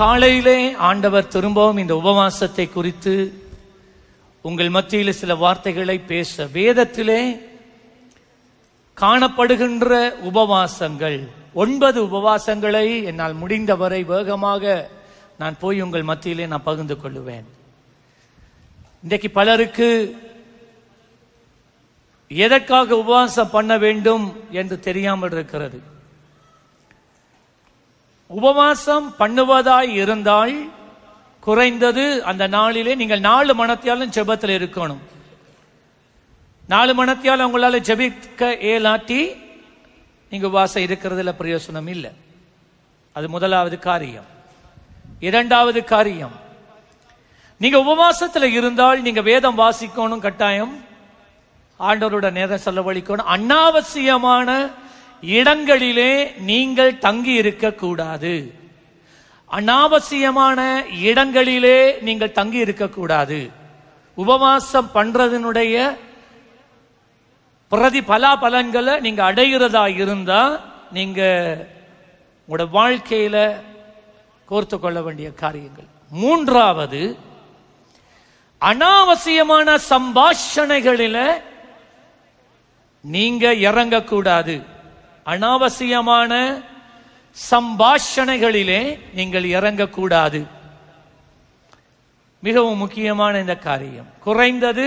காலையிலே ஆண்டவர் திரும்பவும் இந்த உபவாசத்தை குறித்து உங்கள் மத்தியில் சில வார்த்தைகளை பேச வேதத்திலே காணப்படுகின்ற உபவாசங்கள் ஒன்பது உபவாசங்களை என்னால் முடிந்தவரை வேகமாக நான் போய் உங்கள் மத்தியிலே நான் பகிர்ந்து கொள்ளுவேன் இன்றைக்கு பலருக்கு எதற்காக உபவாசம் பண்ண வேண்டும் என்று தெரியாமல் இருக்கிறது உபவாசம் பண்ணுவதாய் இருந்தால் குறைந்தது அந்த நாளிலே நீங்கள் நாலு மனத்தியாலும் ஜெபத்தில் இருக்கணும் நாலு மனத்தியால் உங்களால் ஜெபிக்க ஏலாட்டி நீங்கள் உபவாசம் இருக்கிறதுல பிரயோசனம் இல்லை அது முதலாவது காரியம் இரண்டாவது காரியம் நீங்க உபவாசத்தில் இருந்தால் நீங்க வேதம் வாசிக்கணும் கட்டாயம் ஆண்டவரோட நேரம் செலவழிக்கணும் அனாவசியமான இடங்களிலே நீங்கள் தங்கி இருக்கக்கூடாது அனாவசியமான இடங்களிலே நீங்கள் தங்கி இருக்கக்கூடாது உபவாசம் பண்றதனுடைய பிரதி பலன்களை நீங்க அடைகிறதா இருந்தா நீங்க உங்களோட வாழ்க்கையில கோர்த்து கொள்ள வேண்டிய காரியங்கள் மூன்றாவது அனாவசியமான சம்பாஷணைகளில நீங்க இறங்கக்கூடாது அனாவசியமான சம்பாஷணைகளிலே நீங்கள் இறங்கக்கூடாது மிகவும் முக்கியமான இந்த காரியம் குறைந்தது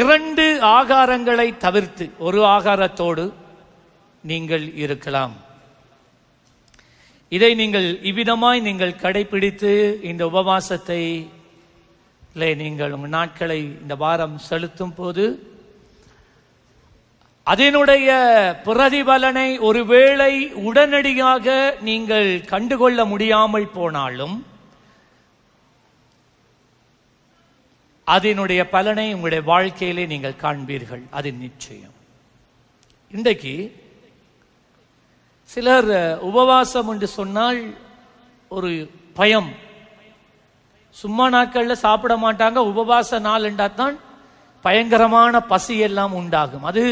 இரண்டு ஆகாரங்களை தவிர்த்து ஒரு ஆகாரத்தோடு நீங்கள் இருக்கலாம் இதை நீங்கள் இவ்விதமாய் நீங்கள் கடைபிடித்து இந்த உபவாசத்தை நீங்கள் உங்கள் நாட்களை இந்த வாரம் செலுத்தும் போது அதனுடைய பிரதிபலனை ஒருவேளை உடனடியாக நீங்கள் கண்டுகொள்ள முடியாமல் போனாலும் அதனுடைய பலனை உங்களுடைய வாழ்க்கையிலே நீங்கள் காண்பீர்கள் அது நிச்சயம் இன்றைக்கு சிலர் உபவாசம் என்று சொன்னால் ஒரு பயம் சும்மா நாட்களில் சாப்பிட மாட்டாங்க உபவாச நாள் என்றால் தான் பயங்கரமான பசி எல்லாம் உண்டாகும் அது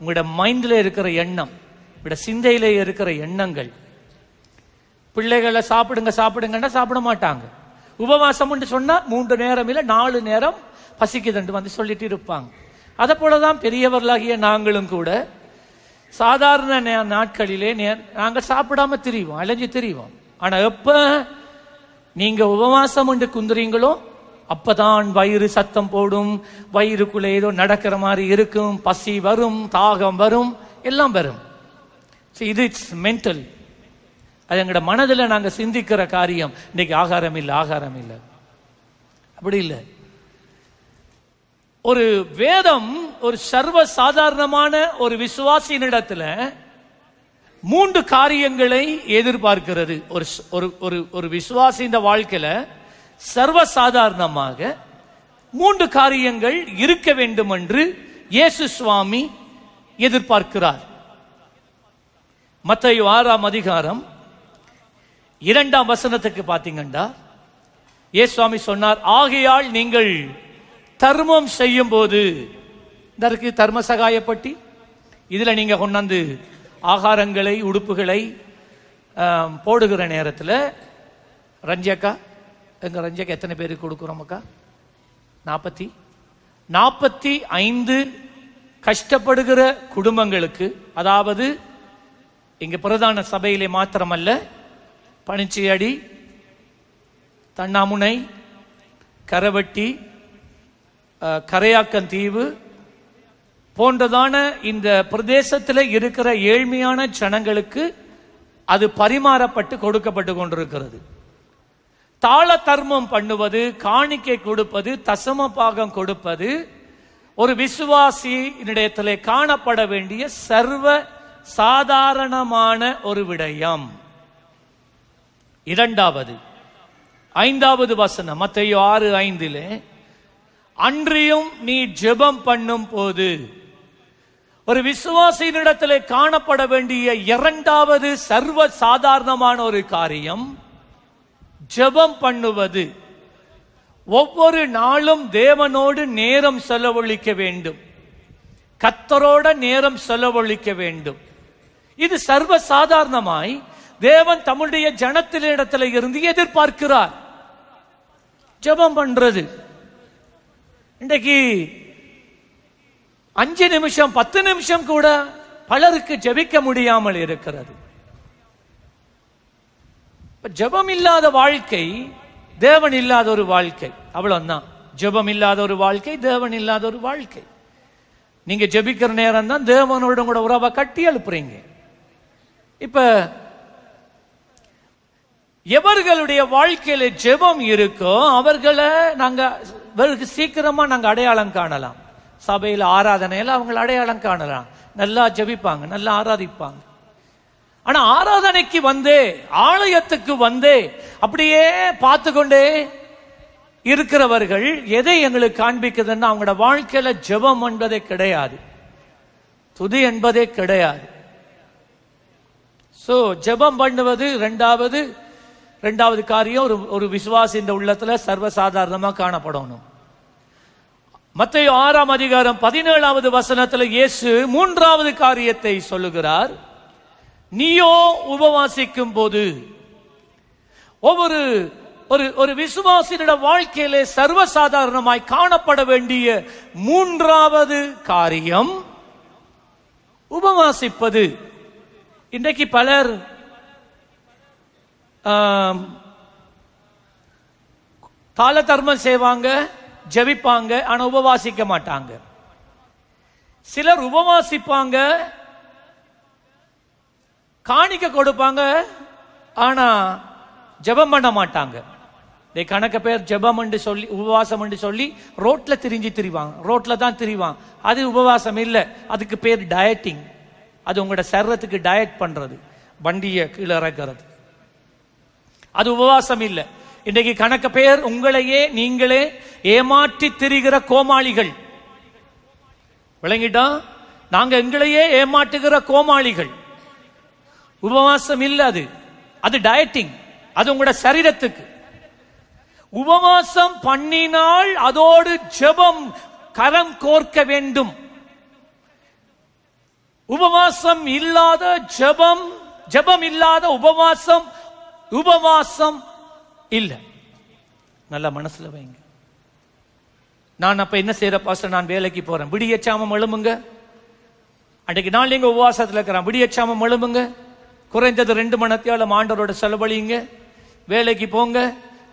உங்களோட மைண்டில் இருக்கிற எண்ணம் உங்களோட சிந்தையில இருக்கிற எண்ணங்கள் பிள்ளைகளை சாப்பிடுங்க சாப்பிடுங்கன்னா சாப்பிட மாட்டாங்க உபவாசம்னு சொன்னால் மூன்று நேரம் இல்லை நாலு நேரம் பசிக்குதுண்டு வந்து சொல்லிட்டு இருப்பாங்க அதை போலதான் தான் பெரியவர்களாகிய நாங்களும் கூட சாதாரண நாட்களிலே நேர் நாங்கள் சாப்பிடாம திரிவோம் அழிஞ்சு தெரியும் ஆனால் எப்போ நீங்கள் உபவாசம் என்று குந்துறீங்களோ அப்பதான் வயிறு சத்தம் போடும் வயிறுக்குள்ளே ஏதோ நடக்கிற மாதிரி இருக்கும் பசி வரும் தாகம் வரும் எல்லாம் வரும் இது இட்ஸ் மென்டல் அது எங்களோட மனதில் நாங்கள் சிந்திக்கிற காரியம் இன்னைக்கு ஆகாரம் இல்லை ஆகாரம் இல்லை அப்படி இல்லை ஒரு வேதம் ஒரு சர்வ சாதாரணமான ஒரு விசுவாசியினிடத்துல மூன்று காரியங்களை எதிர்பார்க்கிறது ஒரு ஒரு ஒரு விசுவாசி இந்த வாழ்க்கையில் சர்வசாதாரணமாக மூன்று காரியங்கள் இருக்க வேண்டும் என்று இயேசு சுவாமி எதிர்பார்க்கிறார் மத்திய ஆறாம் அதிகாரம் இரண்டாம் வசனத்துக்கு பார்த்தீங்கண்டா இயேசு சுவாமி சொன்னார் ஆகையால் நீங்கள் தர்மம் செய்யும் போது இதற்கு தர்ம சகாயப்பட்டி இதில் நீங்கள் கொண்டாந்து ஆகாரங்களை உடுப்புகளை போடுகிற நேரத்தில் ரஞ்சக்கா எங்கள் ரஞ்சக்கு எத்தனை பேருக்கு கொடுக்குறோமக்கா நாற்பத்தி நாற்பத்தி ஐந்து கஷ்டப்படுகிற குடும்பங்களுக்கு அதாவது இங்கே பிரதான சபையிலே மாத்திரமல்ல பனிச்சியடி தண்ணாமுனை கரவட்டி கரையாக்கந்தீவு போன்றதான இந்த பிரதேசத்தில் இருக்கிற ஏழ்மையான ஜனங்களுக்கு அது பரிமாறப்பட்டு கொடுக்கப்பட்டு கொண்டிருக்கிறது தாள தர்மம் பண்ணுவது காணிக்கை கொடுப்பது தசம பாகம் கொடுப்பது ஒரு விசுவாசி விசுவாசியினிடத்திலே காணப்பட வேண்டிய சர்வ சாதாரணமான ஒரு விடயம் இரண்டாவது ஐந்தாவது வசனம் மத்தையோ ஆறு ஐந்திலே அன்றியும் நீ ஜெபம் பண்ணும் போது ஒரு விசுவாசியினிடத்திலே காணப்பட வேண்டிய இரண்டாவது சர்வ சாதாரணமான ஒரு காரியம் ஜெபம் பண்ணுவது ஒவ்வொரு நாளும் தேவனோடு நேரம் செலவழிக்க வேண்டும் கத்தரோட நேரம் செலவழிக்க வேண்டும் இது சர்வ சாதாரணமாய் தேவன் தம்முடைய ஜனத்திலிடத்துல இருந்து எதிர்பார்க்கிறார் ஜபம் பண்றது இன்றைக்கு அஞ்சு நிமிஷம் பத்து நிமிஷம் கூட பலருக்கு ஜபிக்க முடியாமல் இருக்கிறது இப்போ ஜபம் இல்லாத வாழ்க்கை தேவன் இல்லாத ஒரு வாழ்க்கை அவ்வளோதான் ஜபம் இல்லாத ஒரு வாழ்க்கை தேவன் இல்லாத ஒரு வாழ்க்கை நீங்க ஜபிக்கிற நேரம் தான் தேவனோட கூட உறவை கட்டி எழுப்புறீங்க இப்ப எவர்களுடைய வாழ்க்கையில ஜெபம் இருக்கோ அவர்களை நாங்க வெகு சீக்கிரமா நாங்க அடையாளம் காணலாம் சபையில் ஆராதனையில் அவங்களை அடையாளம் காணலாம் நல்லா ஜபிப்பாங்க நல்லா ஆராதிப்பாங்க ஆனா ஆராதனைக்கு வந்து ஆலயத்துக்கு வந்து அப்படியே பார்த்து கொண்டே இருக்கிறவர்கள் எதை எங்களுக்கு காண்பிக்குதுன்னா அவங்களோட வாழ்க்கையில ஜெபம் என்பதே கிடையாது துதி என்பதே கிடையாது ஸோ ஜெபம் பண்ணுவது ரெண்டாவது ரெண்டாவது காரியம் ஒரு ஒரு விசுவாசி இந்த உள்ளத்தில் சர்வசாதாரணமாக காணப்படணும் மத்திய ஆறாம் அதிகாரம் பதினேழாவது வசனத்தில் இயேசு மூன்றாவது காரியத்தை சொல்லுகிறார் நீயோ உபவாசிக்கும் போது ஒவ்வொரு ஒரு ஒரு விசுவாசியிட வாழ்க்கையிலே சர்வசாதாரணமாய் காணப்பட வேண்டிய மூன்றாவது காரியம் உபவாசிப்பது இன்றைக்கு பலர் தால தர்மம் செய்வாங்க ஜபிப்பாங்க ஆனா உபவாசிக்க மாட்டாங்க சிலர் உபவாசிப்பாங்க காணிக்க கொடுப்பாங்க ஆனா ஜபம் பண்ண மாட்டாங்க கணக்க பேர் ஜபம் என்று சொல்லி உபவாசம் என்று சொல்லி ரோட்ல திரிஞ்சு திரிவாங்க ரோட்ல தான் திரிவாங்க அது உபவாசம் இல்லை அதுக்கு பேர் டயட்டிங் அது உங்களோட சர்வத்துக்கு டயட் பண்றது வண்டியை கீழே இறக்கிறது அது உபவாசம் இல்லை இன்றைக்கு கணக்க பேர் உங்களையே நீங்களே ஏமாற்றி திரிகிற கோமாளிகள் விளங்கிட்டா நாங்க எங்களையே ஏமாற்றுகிற கோமாளிகள் உபவாசம் இல்லை அது அது டயட்டிங் அது உங்களோட சரீரத்துக்கு உபவாசம் பண்ணினால் அதோடு ஜெபம் கரம் கோர்க்க வேண்டும் உபவாசம் இல்லாத ஜெபம் ஜெபம் இல்லாத உபவாசம் உபவாசம் இல்லை நல்ல மனசுல வைங்க நான் அப்ப என்ன செய்யற பாச நான் வேலைக்கு போறேன் விடியச்சாமம் எழுமுங்க அன்றைக்கு நான் நீங்க உபவாசத்தில் இருக்கிறேன் விடியச்சாமம் எழுமுங்க குறைந்தது ரெண்டு மணத்தியாலும் ஆண்டவரோட செலவழிங்க வேலைக்கு போங்க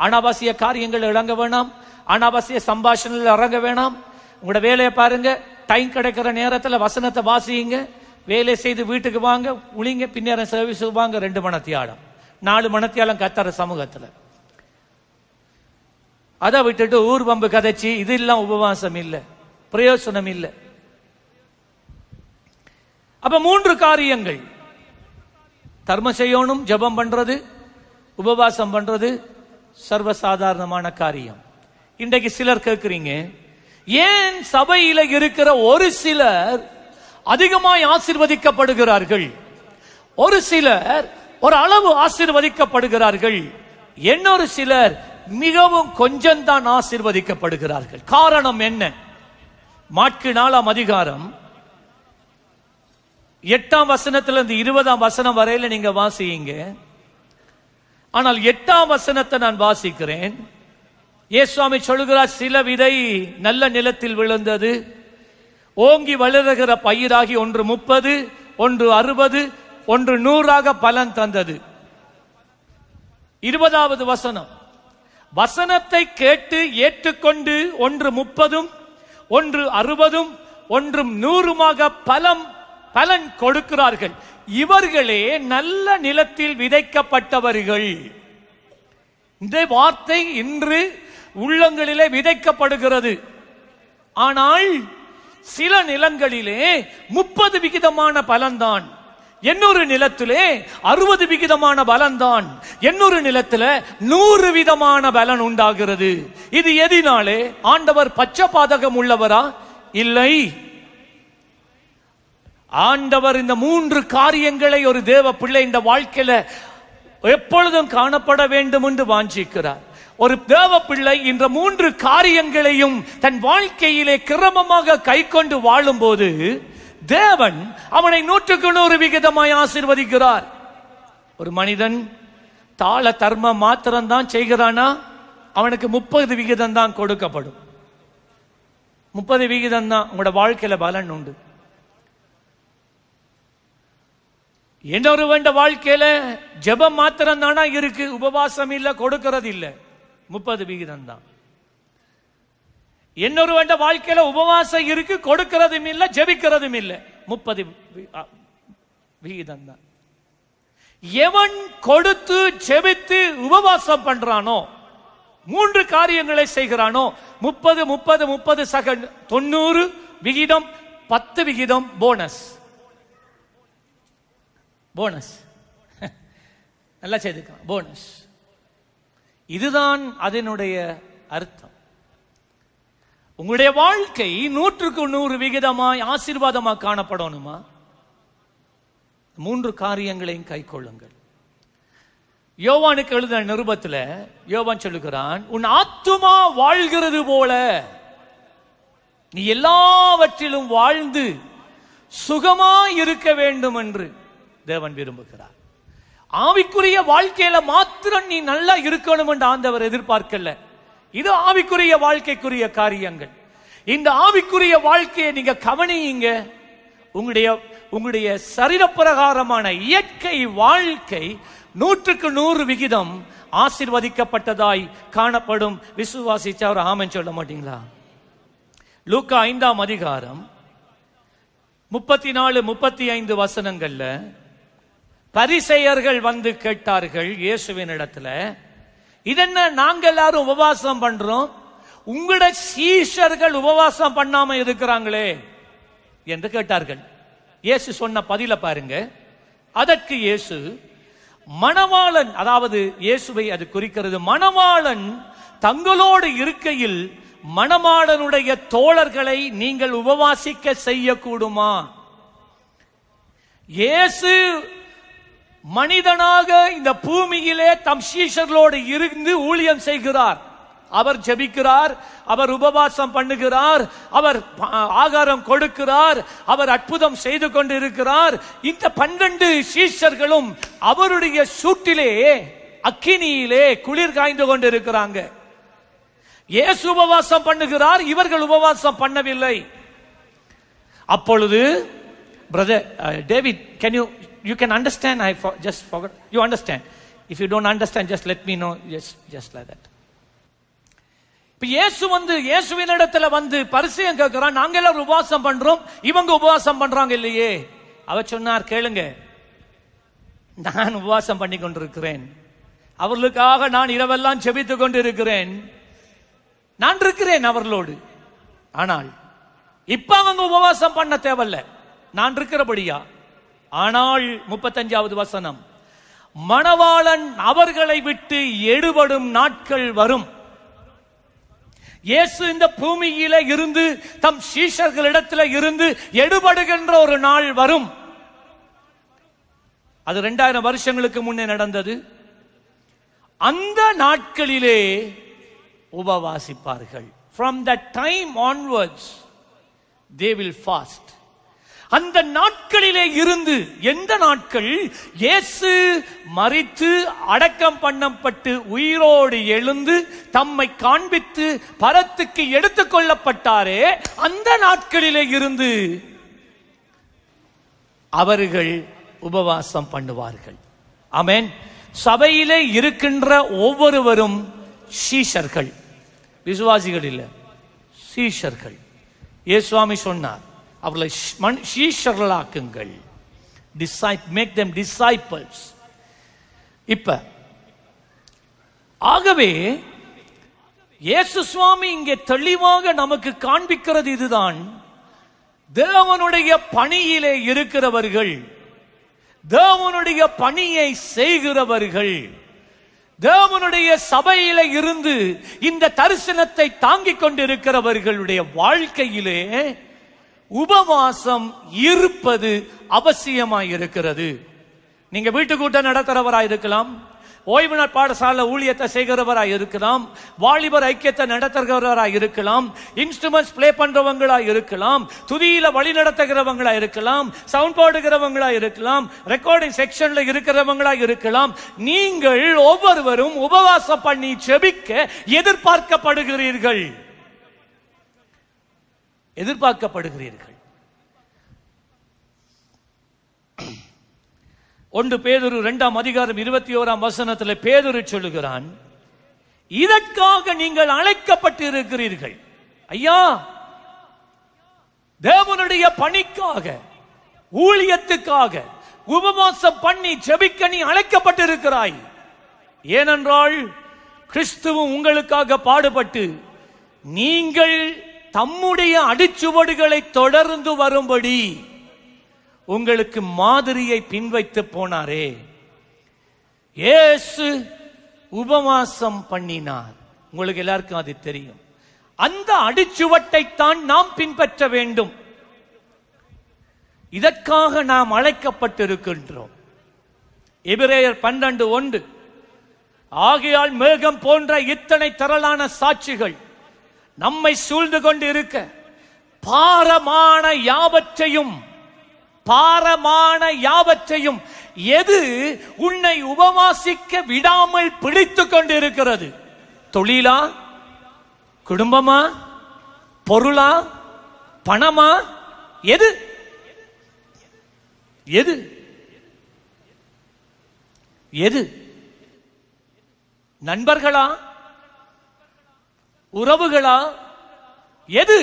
அனாவசிய காரியங்கள் இழங்க வேணாம் அனாவசிய சம்பாஷணில் இறங்க வேணாம் உங்களோட வேலையை பாருங்க டைம் கிடைக்கிற நேரத்தில் வசனத்தை வாசியுங்க வேலை செய்து வீட்டுக்கு வாங்க உளிங்க பின்னேற சர்வீஸ் வாங்க ரெண்டு மணத்தியாலம் நாலு மணத்தியாலம் கத்துற சமூகத்தில் அதை விட்டுட்டு ஊர் பம்பு கதைச்சி இது எல்லாம் உபவாசம் இல்லை பிரயோசனம் இல்லை அப்ப மூன்று காரியங்கள் தர்ம செய்யணும் ஜபம் பண்ணுறது உபவாசம் பண்ணுறது சர்வசாதாரணமான காரியம் இன்றைக்கு சிலர் கேட்குறீங்க ஏன் சபையில் இருக்கிற ஒரு சிலர் அதிகமாய் ஆசிர்வதிக்கப்படுகிறார்கள் ஒரு சிலர் ஒரு அளவு ஆசிர்வதிக்கப்படுகிறார்கள் இன்னொரு சிலர் மிகவும் கொஞ்சம்தான் ஆசிர்வதிக்கப்படுகிறார்கள் காரணம் என்ன மாட்கு நாளாம் அதிகாரம் எட்டாம் வசனத்துல இருந்து இருபதாம் வசனம் வரையில நீங்க வாசியுங்க ஆனால் எட்டாம் வசனத்தை நான் வாசிக்கிறேன் ஏசுவாமி சொல்கிறார் சில விதை நல்ல நிலத்தில் விழுந்தது ஓங்கி வளருகிற பயிராகி ஒன்று முப்பது ஒன்று அறுபது ஒன்று நூறாக பலன் தந்தது இருபதாவது வசனம் வசனத்தை கேட்டு ஏற்றுக்கொண்டு ஒன்று முப்பதும் ஒன்று அறுபதும் ஒன்றும் நூறுமாக பலம் பலன் கொடுக்கிறார்கள் இவர்களே நல்ல நிலத்தில் விதைக்கப்பட்டவர்கள் இந்த வார்த்தை இன்று உள்ளங்களிலே விதைக்கப்படுகிறது ஆனால் சில நிலங்களிலே முப்பது விகிதமான பலன்தான் என்னொரு நிலத்திலே அறுபது விகிதமான பலன்தான் என்னொரு நிலத்தில் நூறு விதமான பலன் உண்டாகிறது இது எதினாலே ஆண்டவர் பச்சை பாதகம் உள்ளவரா இல்லை ஆண்டவர் இந்த மூன்று காரியங்களை ஒரு தேவ பிள்ளை இந்த வாழ்க்கையில எப்பொழுதும் காணப்பட வேண்டும் என்று வாஞ்சிக்கிறார் ஒரு தேவ பிள்ளை இந்த மூன்று காரியங்களையும் தன் வாழ்க்கையிலே கிரமமாக கை கொண்டு வாழும்போது தேவன் அவனை நூற்றுக்கு நூறு விகிதமாய் ஆசிர்வதிக்கிறார் ஒரு மனிதன் தாள தர்ம மாத்திரம் தான் செய்கிறானா அவனுக்கு முப்பது விகிதம் தான் கொடுக்கப்படும் முப்பது விகிதம் தான் உங்களோட வாழ்க்கையில பலன் உண்டு வேண்ட வாழ்க்கையில ஜபம் மாத்திரம் தானா இருக்கு உபவாசம் இல்லை கொடுக்கறது இல்ல முப்பது விகிதம் தான் வேண்ட வாழ்க்கையில உபவாசம் இருக்கு கொடுக்கிறதும் இல்லை ஜபிக்கிறதும் இல்லை முப்பது விகிதம் தான் எவன் கொடுத்து ஜெபித்து உபவாசம் பண்றானோ மூன்று காரியங்களை செய்கிறானோ முப்பது முப்பது முப்பது சகண்ட் தொண்ணூறு விகிதம் பத்து விகிதம் போனஸ் போனஸ் நல்லா சேர்த்துக்கலாம் போனஸ் இதுதான் அதனுடைய அர்த்தம் உங்களுடைய வாழ்க்கை நூற்றுக்கு நூறு விகிதமாய் ஆசீர்வாதமாக காணப்படணுமா மூன்று காரியங்களையும் கை கொள்ளுங்கள் யோவானுக்கு எழுத நிருபத்தில் யோவான் சொல்லுகிறான் உன் ஆத்துமா வாழ்கிறது போல நீ எல்லாவற்றிலும் வாழ்ந்து சுகமாய் இருக்க வேண்டும் என்று தேவன் விரும்புகிறார் ஆவிக்குரிய வாழ்க்கையில மாத்திரம் நீ நல்லா இருக்கணும் என்று ஆண்டவர் எதிர்பார்க்கல இது ஆவிக்குரிய வாழ்க்கைக்குரிய காரியங்கள் இந்த ஆவிக்குரிய வாழ்க்கையை நீங்க கவனியுங்க உங்களுடைய உங்களுடைய சரீரப்பிரகாரமான இயற்கை வாழ்க்கை நூற்றுக்கு நூறு விகிதம் ஆசிர்வதிக்கப்பட்டதாய் காணப்படும் விசுவாசிச்சா அவர் ஆமன் சொல்ல மாட்டீங்களா லூக்கா ஐந்தாம் அதிகாரம் முப்பத்தி நாலு முப்பத்தி ஐந்து வசனங்கள்ல பரிசெயர்கள் வந்து கேட்டார்கள் இயேசுவின் இடத்துல இதென்ன நாங்க எல்லாரும் உபவாசம் பண்றோம் உங்களோட சீஷர்கள் உபவாசம் பண்ணாம இருக்கிறாங்களே என்று கேட்டார்கள் இயேசு சொன்ன பதில பாருங்க அதற்கு இயேசு மணவாளன் அதாவது இயேசுவை அது குறிக்கிறது மணவாளன் தங்களோடு இருக்கையில் மணமாளனுடைய தோழர்களை நீங்கள் உபவாசிக்க செய்யக்கூடுமா இயேசு மனிதனாக இந்த பூமியிலே தம் சீஷர்களோடு இருந்து ஊழியம் செய்கிறார் அவர் ஜபிக்கிறார் அவர் உபவாசம் பண்ணுகிறார் அவர் ஆகாரம் கொடுக்கிறார் அவர் அற்புதம் செய்து கொண்டிருக்கிறார் இந்த பன்னெண்டு சீஷர்களும் அவருடைய சூட்டிலே அக்கினியிலே குளிர் காய்ந்து கொண்டிருக்கிறாங்க இயேசு உபவாசம் பண்ணுகிறார் இவர்கள் உபவாசம் பண்ணவில்லை அப்பொழுது brother David can you you can understand. I for, just forgot. You understand. If you don't understand, just let me know. Just, just like that. இப்போ இயேசு வந்து இயேசுவின் இடத்துல வந்து பரிசையம் கேட்கிறான் நாங்க எல்லாரும் உபவாசம் பண்றோம் இவங்க உபவாசம் பண்றாங்க இல்லையே அவர் சொன்னார் கேளுங்க நான் உபவாசம் பண்ணி கொண்டிருக்கிறேன் அவர்களுக்காக நான் இரவெல்லாம் செபித்துக் கொண்டிருக்கிறேன் இருக்கிறேன் நான் இருக்கிறேன் அவர்களோடு ஆனால் இப்ப அவங்க உபவாசம் பண்ண தேவையில்ல நான் இருக்கிறபடியா ஆனால் முப்பத்தஞ்சாவது வசனம் மணவாளன் அவர்களை விட்டு எடுபடும் நாட்கள் வரும் இயேசு இந்த பூமியில இருந்து தம் சீஷர்களிடத்தில் இருந்து எடுபடுகின்ற ஒரு நாள் வரும் அது ரெண்டாயிரம் வருஷங்களுக்கு முன்னே நடந்தது அந்த நாட்களிலே உபவாசிப்பார்கள் from the time onwards they will fast அந்த நாட்களிலே இருந்து எந்த நாட்கள் இயேசு மறித்து அடக்கம் பண்ணப்பட்டு உயிரோடு எழுந்து தம்மை காண்பித்து பரத்துக்கு எடுத்துக் கொள்ளப்பட்டாரே அந்த நாட்களிலே இருந்து அவர்கள் உபவாசம் பண்ணுவார்கள் அமேன் சபையிலே இருக்கின்ற ஒவ்வொருவரும் சீஷர்கள் விசுவாசிகள் இல்லை சீஷர்கள் ஏ சுவாமி சொன்னார் அவர்களை மண் ஷீஷர்களாக்குங்கள் டிசை மேக் தெம் டிசைப்பிள்ஸ் இப்போ ஆகவே இயேசு சுவாமி இங்கே தெளிவாக நமக்கு காண்பிக்கிறது இதுதான் தேவனுடைய பணியிலே இருக்கிறவர்கள் தேவனுடைய பணியை செய்கிறவர்கள் தேவனுடைய சபையில இருந்து இந்த தரிசனத்தை தாங்கிக் கொண்டிருக்கிறவர்களுடைய வாழ்க்கையிலே உபவாசம் இருப்பது அவசியமாய் இருக்கிறது நீங்க கூட்டம் நடத்துறவராய் இருக்கலாம் ஓய்வு நாள் பாடசாலை ஊழியத்தை செய்கிறவராக இருக்கலாம் வாலிபர் ஐக்கியத்தை நடத்துகிறவராக இருக்கலாம் இன்ஸ்ட்ருமெண்ட்ஸ் பிளே பண்றவங்களா இருக்கலாம் துதியில வழி நடத்துகிறவங்களா இருக்கலாம் சவுண்ட் போடுகிறவங்களா இருக்கலாம் ரெக்கார்டிங் செக்ஷன்ல இருக்கிறவங்களா இருக்கலாம் நீங்கள் ஒவ்வொருவரும் உபவாசம் பண்ணி செபிக்க எதிர்பார்க்கப்படுகிறீர்கள் எதிர்பார்க்கப்படுகிறீர்கள் ஒன்று பேதொரு இரண்டாம் அதிகாரம் இருபத்தி ஓராம் வசனத்தில் பேதொரு சொல்லுகிறான் இதற்காக நீங்கள் அழைக்கப்பட்டு இருக்கிறீர்கள் ஐயா தேவனுடைய பணிக்காக ஊழியத்துக்காக உபவாசம் பண்ணி ஜெபிக்க நீ அழைக்கப்பட்டிருக்கிறாய் ஏனென்றால் கிறிஸ்துவும் உங்களுக்காக பாடுபட்டு நீங்கள் தம்முடைய அடிச்சுவடுகளை தொடர்ந்து வரும்படி உங்களுக்கு மாதிரியை பின்வைத்து போனாரே ஏசு உபவாசம் பண்ணினார் உங்களுக்கு எல்லாருக்கும் அது தெரியும் அந்த அடிச்சுவட்டை தான் நாம் பின்பற்ற வேண்டும் இதற்காக நாம் அழைக்கப்பட்டிருக்கின்றோம் எபிரேயர் பன்னெண்டு ஒன்று ஆகையால் மேகம் போன்ற இத்தனை திரளான சாட்சிகள் நம்மை சூழ்ந்து கொண்டு இருக்க பாரமான யாவற்றையும் பாரமான யாவற்றையும் எது உன்னை உபவாசிக்க விடாமல் பிடித்து கொண்டு இருக்கிறது தொழிலா குடும்பமா பொருளா பணமா எது எது எது நண்பர்களா உறவுகளா எது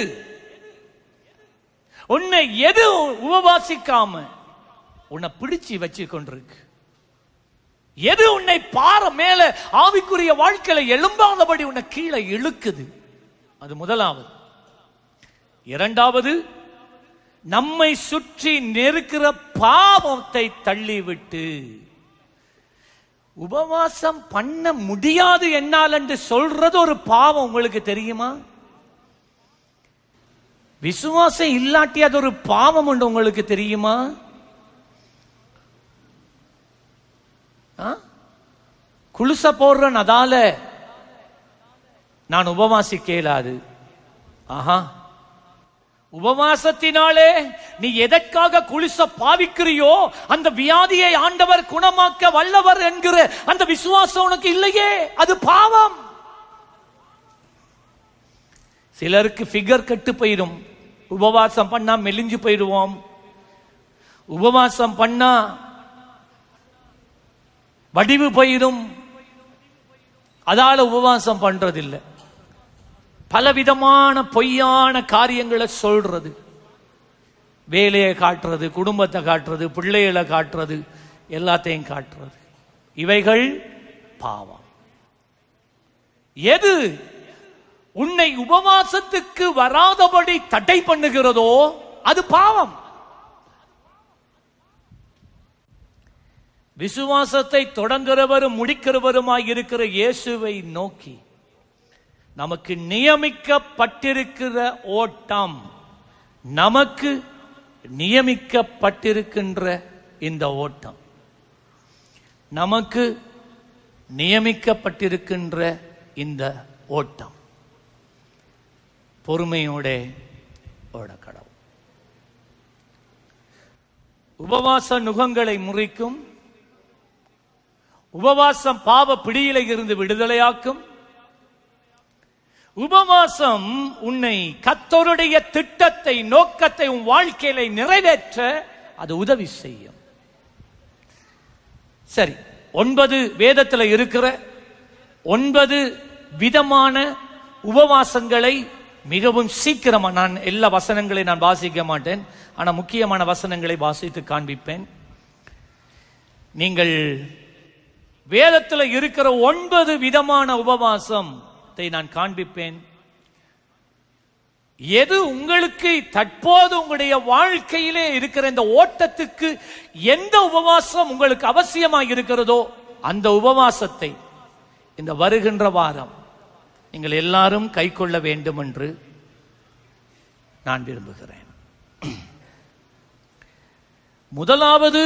உன்னை எது உபவாசிக்காம உன்னை பிடிச்சு வச்சு கொண்டிருக்கு எது உன்னை பாற மேல ஆவிக்குரிய வாழ்க்கையில எழும்பாதபடி உன்னை கீழே இழுக்குது அது முதலாவது இரண்டாவது நம்மை சுற்றி நெருக்கிற பாவத்தை தள்ளிவிட்டு உபவாசம் பண்ண முடியாது என்னால் என்று சொல்றது ஒரு பாவம் உங்களுக்கு தெரியுமா விசுவாசம் இல்லாட்டி அது ஒரு பாவம் என்று உங்களுக்கு தெரியுமா குளிச போடுற அதால நான் உபவாசி கேளாது ஆஹா உபவாசத்தினாலே நீ எதற்காக குளிச பாவிக்கிறியோ அந்த வியாதியை ஆண்டவர் குணமாக்க வல்லவர் என்கிற அந்த விசுவாசம் உனக்கு இல்லையே அது பாவம் சிலருக்கு ஃபிகர் கட்டு போயிடும் உபவாசம் பண்ணா மெலிஞ்சு போயிடுவோம் உபவாசம் பண்ணா வடிவு போயிடும் அதால உபவாசம் பண்றதில்லை பலவிதமான பொய்யான காரியங்களை சொல்றது வேலையை காட்டுறது குடும்பத்தை காட்டுறது பிள்ளைகளை காட்டுறது எல்லாத்தையும் காட்டுறது இவைகள் பாவம் எது உன்னை உபவாசத்துக்கு வராதபடி தடை பண்ணுகிறதோ அது பாவம் விசுவாசத்தை தொடங்குறவரும் முடிக்கிறவருமாய் இருக்கிற இயேசுவை நோக்கி நமக்கு நியமிக்கப்பட்டிருக்கிற ஓட்டம் நமக்கு நியமிக்கப்பட்டிருக்கின்ற இந்த ஓட்டம் நமக்கு நியமிக்கப்பட்டிருக்கின்ற இந்த ஓட்டம் பொறுமையோட ஓட உபவாச நுகங்களை முறிக்கும் உபவாசம் பாவ பிடியில இருந்து விடுதலையாக்கும் உபவாசம் உன்னை கத்தருடைய திட்டத்தை நோக்கத்தை உன் வாழ்க்கையில நிறைவேற்ற அது உதவி செய்யும் சரி ஒன்பது வேதத்தில் இருக்கிற ஒன்பது விதமான உபவாசங்களை மிகவும் சீக்கிரமா நான் எல்லா வசனங்களையும் நான் வாசிக்க மாட்டேன் ஆனால் முக்கியமான வசனங்களை வாசித்து காண்பிப்பேன் நீங்கள் வேதத்தில் இருக்கிற ஒன்பது விதமான உபவாசம் மகத்துவத்தை நான் காண்பிப்பேன் எது உங்களுக்கு தற்போது உங்களுடைய வாழ்க்கையிலே இருக்கிற இந்த ஓட்டத்துக்கு எந்த உபவாசம் உங்களுக்கு அவசியமாக இருக்கிறதோ அந்த உபவாசத்தை இந்த வருகின்ற வாரம் நீங்கள் எல்லாரும் கை கொள்ள வேண்டும் என்று நான் விரும்புகிறேன் முதலாவது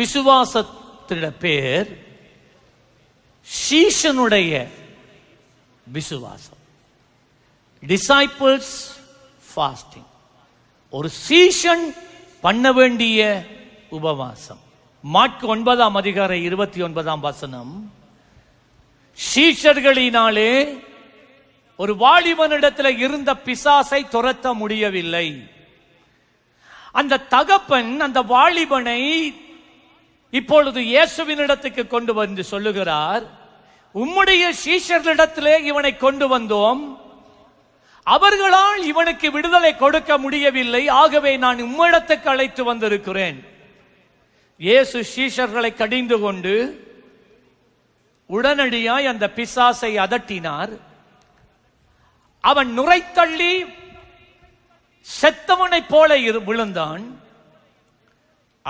விசுவாசத்திட பேர் சீஷனுடைய விசுவாசம் டிசைபிள்ஸ் ஃபாஸ்டிங் ஒரு சீசன் பண்ண வேண்டிய உபவாசம் மார்க் ஒன்பதாம் அதிகார இருபத்தி ஒன்பதாம் வசனம் சீஷர்களினாலே ஒரு வாலிபனிடத்தில் இருந்த பிசாசை துரத்த முடியவில்லை அந்த தகப்பன் அந்த வாலிபனை இப்பொழுது இயேசுவினிடத்துக்கு கொண்டு வந்து சொல்லுகிறார் உம்முடைய சீஷர்களிடத்திலே இவனை கொண்டு வந்தோம் அவர்களால் இவனுக்கு விடுதலை கொடுக்க முடியவில்லை ஆகவே நான் உம்மிடத்துக்கு அழைத்து வந்திருக்கிறேன் இயேசு சீஷர்களை கடிந்து கொண்டு உடனடியாய் அந்த பிசாசை அதட்டினார் அவன் நுரைத்தள்ளி செத்தவனைப் போல விழுந்தான்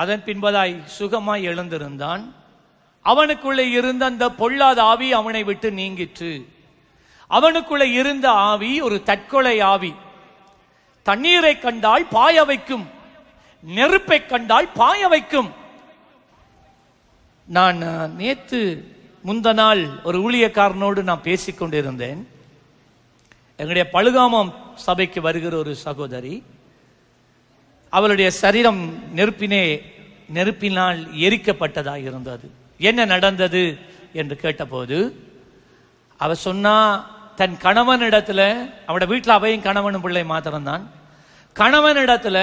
அதன் பின்பதாய் சுகமாய் எழுந்திருந்தான் அவனுக்குள்ளே இருந்த அந்த பொல்லாத ஆவி அவனை விட்டு நீங்கிற்று அவனுக்குள்ளே இருந்த ஆவி ஒரு தற்கொலை ஆவி தண்ணீரை கண்டால் பாய வைக்கும் நெருப்பை கண்டால் பாய வைக்கும் நான் நேத்து முந்த நாள் ஒரு ஊழியக்காரனோடு நான் பேசிக்கொண்டிருந்தேன் எங்களுடைய பழுகாமம் சபைக்கு வருகிற ஒரு சகோதரி அவளுடைய சரீரம் நெருப்பினே நெருப்பினால் எரிக்கப்பட்டதாக இருந்தது என்ன நடந்தது என்று கேட்டபோது அவ சொன்னா தன் கணவன் இடத்துல அவட வீட்டில் அவையும் கணவனும் பிள்ளை மாத்திரம்தான் கணவன் இடத்துல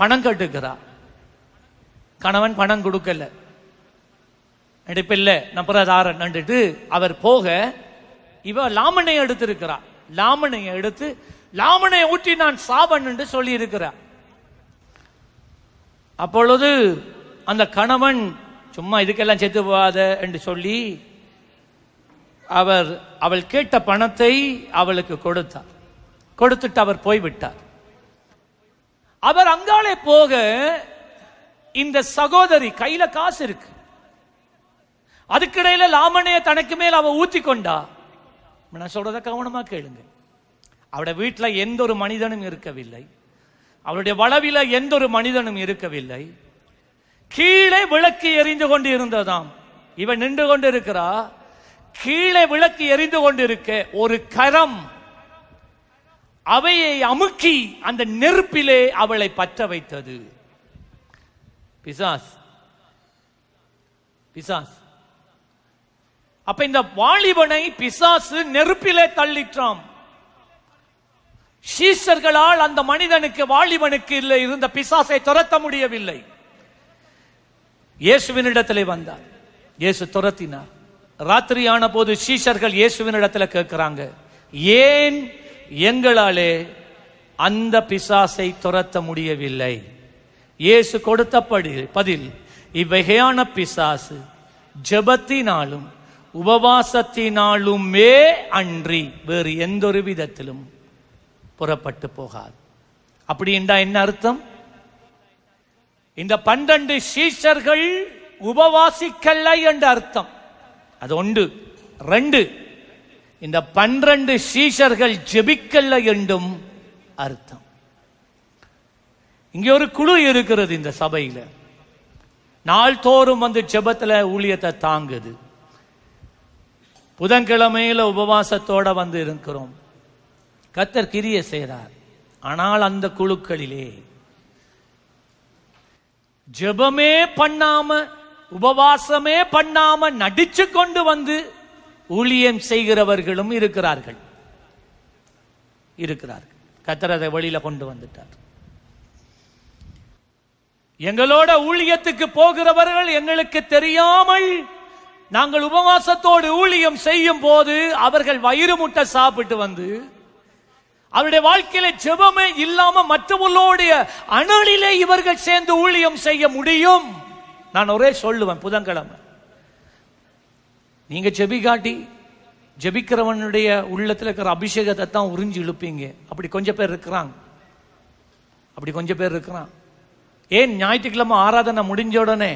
பணம் கட்டுக்கிறா கணவன் பணம் கொடுக்கல நடிப்பில்லை நண்டுட்டு அவர் போக இவ லாமணையை எடுத்திருக்கிறா லாமணையை எடுத்து லாமனை ஊட்டி நான் சாபன் என்று சொல்லி இருக்கிறார் அப்பொழுது அந்த கணவன் சும்மா இதுக்கெல்லாம் செத்து போகாத என்று சொல்லி அவர் அவள் கேட்ட பணத்தை அவளுக்கு கொடுத்தார் கொடுத்துட்டு அவர் போய்விட்டார் அவர் அங்காலே போக இந்த சகோதரி கையில காசு இருக்கு அதுக்கிடையில லாமனைய தனக்கு மேல் அவ ஊத்தி கொண்டா நான் சொல்றத கவனமா கேளுங்க அவருடைய வீட்டில் எந்த ஒரு மனிதனும் இருக்கவில்லை அவருடைய வளவில எந்த ஒரு மனிதனும் இருக்கவில்லை கீழே விளக்கு எரிந்து கொண்டு இருந்ததாம் இவன் நின்று கொண்டு இருக்கிறா கீழே விளக்கு எரிந்து கொண்டிருக்க ஒரு கரம் அவையை அமுக்கி அந்த நெருப்பிலே அவளை பற்ற வைத்தது பிசாஸ் பிசாஸ் அப்ப இந்த வாலிபனை பிசாசு நெருப்பிலே தள்ளிற்றாம் சீசர்களால் அந்த மனிதனுக்கு வாலிபனுக்கு இல்லை இருந்த பிசாசை துரத்த முடியவில்லை இயேசுவினிடத்திலே வந்தார் இயேசு துரத்தினார் ராத்திரியான போது சீஷர்கள் இயேசுவினிடத்தில் கேட்கிறாங்க ஏன் எங்களாலே அந்த பிசாசை துரத்த முடியவில்லை இயேசு கொடுத்த பதில் இவ்வகையான பிசாசு ஜபத்தினாலும் உபவாசத்தினாலுமே அன்றி வேறு எந்த ஒரு விதத்திலும் புறப்பட்டு போகாது அப்படின்றா என்ன அர்த்தம் இந்த பன்னெண்டு சீஷர்கள் உபவாசிக்கல்ல என்று அர்த்தம் அது ஒன்று ரெண்டு இந்த பன்னிரண்டு சீஷர்கள் ஜெபிக்கல்ல என்றும் அர்த்தம் இங்கே ஒரு குழு இருக்கிறது இந்த சபையில் நாள்தோறும் வந்து ஜெபத்தில் ஊழியத்தை தாங்குது புதன்கிழமையில உபவாசத்தோட வந்து இருக்கிறோம் கத்தர் கிரிய செய்கிறார் ஆனால் அந்த குழுக்களிலே ஜெபமே பண்ணாம உபவாசமே பண்ணாம நடிச்சு கொண்டு வந்து ஊழியம் செய்கிறவர்களும் இருக்கிறார்கள் இருக்கிறார்கள் கத்திரதை வழியில கொண்டு வந்துட்டார் எங்களோட ஊழியத்துக்கு போகிறவர்கள் எங்களுக்கு தெரியாமல் நாங்கள் உபவாசத்தோடு ஊழியம் செய்யும் போது அவர்கள் வயிறு முட்டை சாப்பிட்டு வந்து அவருடைய வாழ்க்கையில ஜெபமே இல்லாம மற்றவர்களுடைய அனலிலே இவர்கள் சேர்ந்து ஊழியம் செய்ய முடியும் நான் ஒரே சொல்லுவேன் புதன்கிழமை நீங்க ஜெபிகாட்டி ஜெபிக்கிறவனுடைய உள்ளத்தில் இருக்கிற அபிஷேகத்தை தான் உறிஞ்சி இழுப்பீங்க அப்படி கொஞ்சம் பேர் இருக்கிறாங்க அப்படி கொஞ்சம் பேர் இருக்கிறான் ஏன் ஞாயிற்றுக்கிழமை ஆராதனை முடிஞ்ச உடனே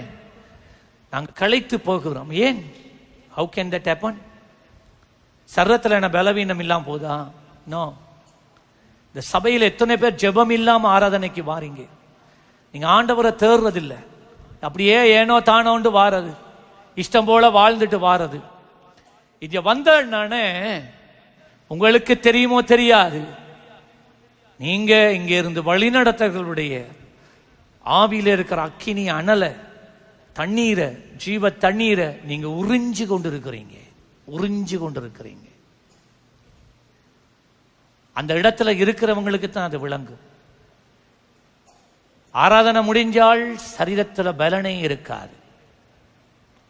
நாங்கள் களைத்து போகிறோம் ஏன் ஹவு கேன் தட் ஹேப்பன் சர்வத்தில் என்ன பலவீனம் இல்லாமல் போதா நோ இந்த சபையில் எத்தனை பேர் ஜெபம் இல்லாமல் ஆராதனைக்கு வாரீங்க நீங்கள் ஆண்டவரை இல்லை அப்படியே ஏனோ தானோண்டு வாரது இஷ்டம் போல வாழ்ந்துட்டு வாரது இதை வந்தே உங்களுக்கு தெரியுமோ தெரியாது நீங்க இங்க இருந்து வழிநடத்தர்களுடைய ஆவியில இருக்கிற அக்கினி அனலை தண்ணீரை ஜீவ தண்ணீரை நீங்க உறிஞ்சு கொண்டு இருக்கிறீங்க உறிஞ்சு கொண்டிருக்கிறீங்க அந்த இடத்துல இருக்கிறவங்களுக்கு தான் அது விளங்கும் ஆராதனை முடிஞ்சால் சரீரத்தில் பலனே இருக்காது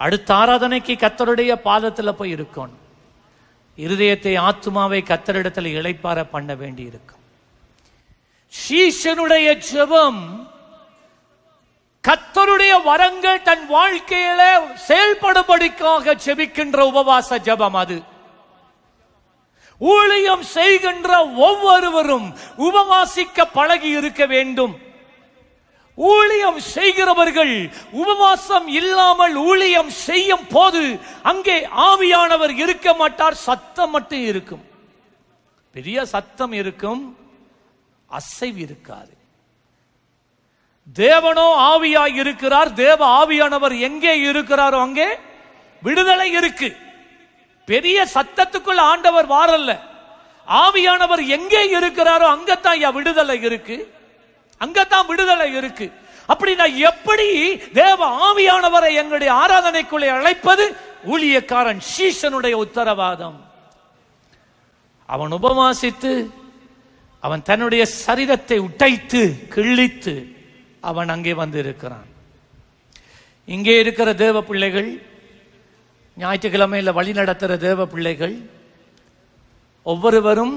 அடுத்த ஆராதனைக்கு கத்தருடைய பாதத்தில் போய் இருக்கணும் இருதயத்தை ஆத்மாவை கத்தரிடத்தில் இழைப்பார பண்ண வேண்டி இருக்கும் சீஷனுடைய ஜெபம் கத்தருடைய வரங்கள் தன் வாழ்க்கையில செயல்படுபடிக்காக ஜெபிக்கின்ற உபவாச ஜெபம் அது ஊழியம் செய்கின்ற ஒவ்வொருவரும் உபவாசிக்க பழகி இருக்க வேண்டும் ஊழியம் செய்கிறவர்கள் உபவாசம் இல்லாமல் ஊழியம் செய்யும் போது அங்கே ஆவியானவர் இருக்க மாட்டார் சத்தம் மட்டும் இருக்கும் பெரிய சத்தம் இருக்கும் அசைவு இருக்காது தேவனோ ஆவியாய் இருக்கிறார் தேவ ஆவியானவர் எங்கே இருக்கிறாரோ அங்கே விடுதலை இருக்கு பெரிய சத்தத்துக்குள் ஆண்டவர் வாரல்ல ஆவியானவர் எங்கே இருக்கிறாரோ அங்கத்தான் என் விடுதலை இருக்கு அங்கத்தான் விடுதலை இருக்கு அப்படி நான் எப்படி தேவ ஆவியானவரை எங்களுடைய ஆராதனைக்குள்ளே அழைப்பது ஊழியக்காரன் சீசனுடைய உத்தரவாதம் அவன் உபவாசித்து அவன் தன்னுடைய சரீரத்தை உடைத்து கிழித்து அவன் அங்கே வந்திருக்கிறான் இங்கே இருக்கிற தேவ பிள்ளைகள் ஞாயிற்றுக்கிழமையில் வழி நடத்துகிற தேவ பிள்ளைகள் ஒவ்வொருவரும்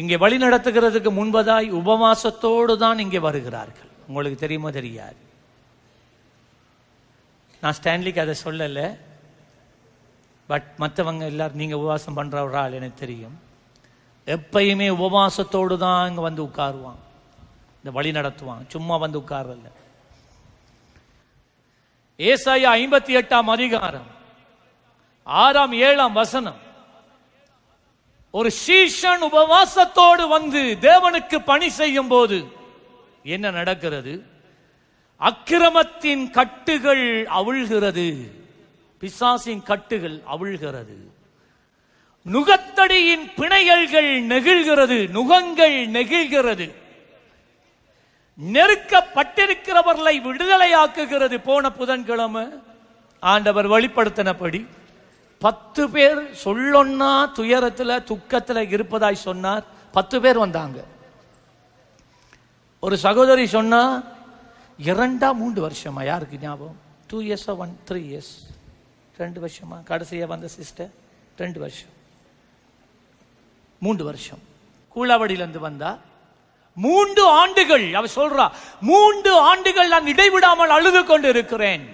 இங்கே வழி நடத்துகிறதுக்கு முன்பதாய் உபவாசத்தோடு தான் இங்கே வருகிறார்கள் உங்களுக்கு தெரியுமோ தெரியாது நான் ஸ்டான்லிக்கு அதை சொல்லலை பட் மற்றவங்க எல்லாரும் நீங்கள் உபவாசம் பண்ணுறவரால் எனக்கு தெரியும் எப்பயுமே உபவாசத்தோடு தான் இங்கே வந்து உட்காருவான் இந்த வழி நடத்துவான் சும்மா வந்து உட்காரல ஏசாயா ஐம்பத்தி எட்டாம் அதிகாரம் ஆறாம் ஏழாம் வசனம் ஒரு சீஷன் உபவாசத்தோடு வந்து தேவனுக்கு பணி செய்யும் போது என்ன நடக்கிறது அக்கிரமத்தின் கட்டுகள் அவிழ்கிறது பிசாசின் கட்டுகள் அவிழ்கிறது நுகத்தடியின் பிணையல்கள் நெகிழ்கிறது நுகங்கள் நெகிழ்கிறது நெருக்கப்பட்டிருக்கிறவர்களை விடுதலையாக்குகிறது போன புதன்கிழமை ஆண்டவர் வெளிப்படுத்தினபடி பத்து பேர் சொல்லொன்னா துயரத்தில் துக்கத்தில் இருப்பதாய் சொன்னார் பத்து பேர் வந்தாங்க ஒரு சகோதரி சொன்னா இரண்டா மூன்று வருஷமா யாருக்கு ஞாபகம் two years one three years ரெண்டு வருஷமா கடைசியாக வந்த சிஸ்டர் ரெண்டு வருஷம் மூன்று வருஷம் கூழாவடியிலிருந்து வந்தா மூன்று ஆண்டுகள் அவ சொல்றா மூன்று ஆண்டுகள் நான் இடைவிடாமல் அழுது கொண்டு இருக்கிறேன்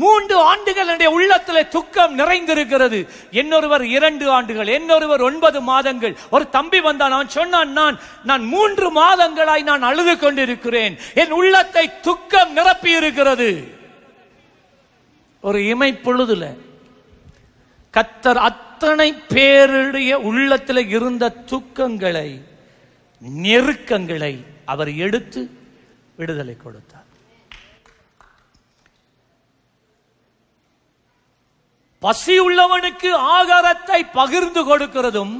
மூன்று ஆண்டுகள் என்னுடைய உள்ளத்தில் துக்கம் நிறைந்திருக்கிறது என்னொருவர் இரண்டு ஆண்டுகள் என்னொருவர் ஒன்பது மாதங்கள் ஒரு தம்பி வந்தான் அவன் சொன்னான் நான் நான் மூன்று மாதங்களாய் நான் அழுது கொண்டிருக்கிறேன் என் உள்ளத்தை துக்கம் நிரப்பி இருக்கிறது ஒரு இமை பொழுதுல கத்தர் அத்தனை பேருடைய உள்ளத்தில் இருந்த துக்கங்களை நெருக்கங்களை அவர் எடுத்து விடுதலை கொடுத்தார் பசி உள்ளவனுக்கு ஆகாரத்தை பகிர்ந்து கொடுக்கிறதும்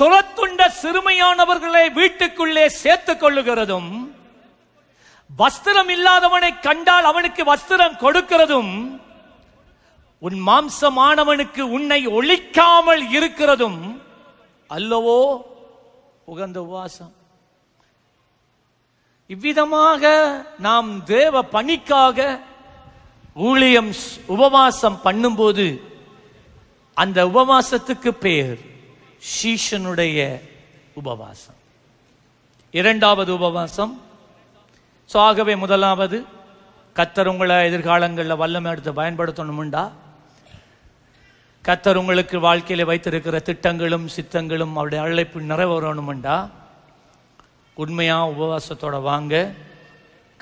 துறத்துண்ட சிறுமையானவர்களை வீட்டுக்குள்ளே சேர்த்துக் கொள்ளுகிறதும் வஸ்திரம் இல்லாதவனை கண்டால் அவனுக்கு வஸ்திரம் கொடுக்கிறதும் உன் மாம்சமானவனுக்கு உன்னை ஒழிக்காமல் இருக்கிறதும் அல்லவோ உகந்த உபாசம் இவ்விதமாக நாம் தேவ பணிக்காக ஊழியம் உபவாசம் பண்ணும்போது அந்த உபவாசத்துக்கு பேர் சீஷனுடைய உபவாசம் இரண்டாவது உபவாசம் ஆகவே முதலாவது கத்தர் உங்களை எதிர்காலங்களில் வல்லமை எடுத்து பயன்படுத்தணும்டா கத்தர் உங்களுக்கு வாழ்க்கையில் வைத்திருக்கிற திட்டங்களும் சித்தங்களும் அவருடைய அழைப்பு நிறைவேறணும்டா உண்மையாக உபவாசத்தோட வாங்க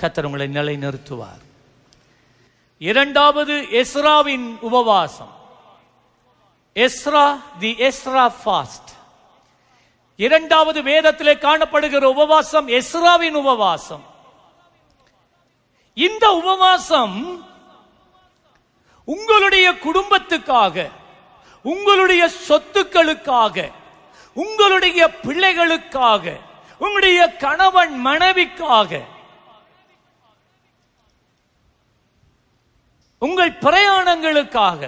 கத்தர் உங்களை நிலை நிறுத்துவார் இரண்டாவது எஸ்ராவின் உபவாசம் எஸ்ரா தி எஸ்ரா ஃபாஸ்ட் இரண்டாவது வேதத்திலே காணப்படுகிற உபவாசம் எஸ்ராவின் உபவாசம் இந்த உபவாசம் உங்களுடைய குடும்பத்துக்காக உங்களுடைய சொத்துக்களுக்காக உங்களுடைய பிள்ளைகளுக்காக உங்களுடைய கணவன் மனைவிக்காக உங்கள் பிரயாணங்களுக்காக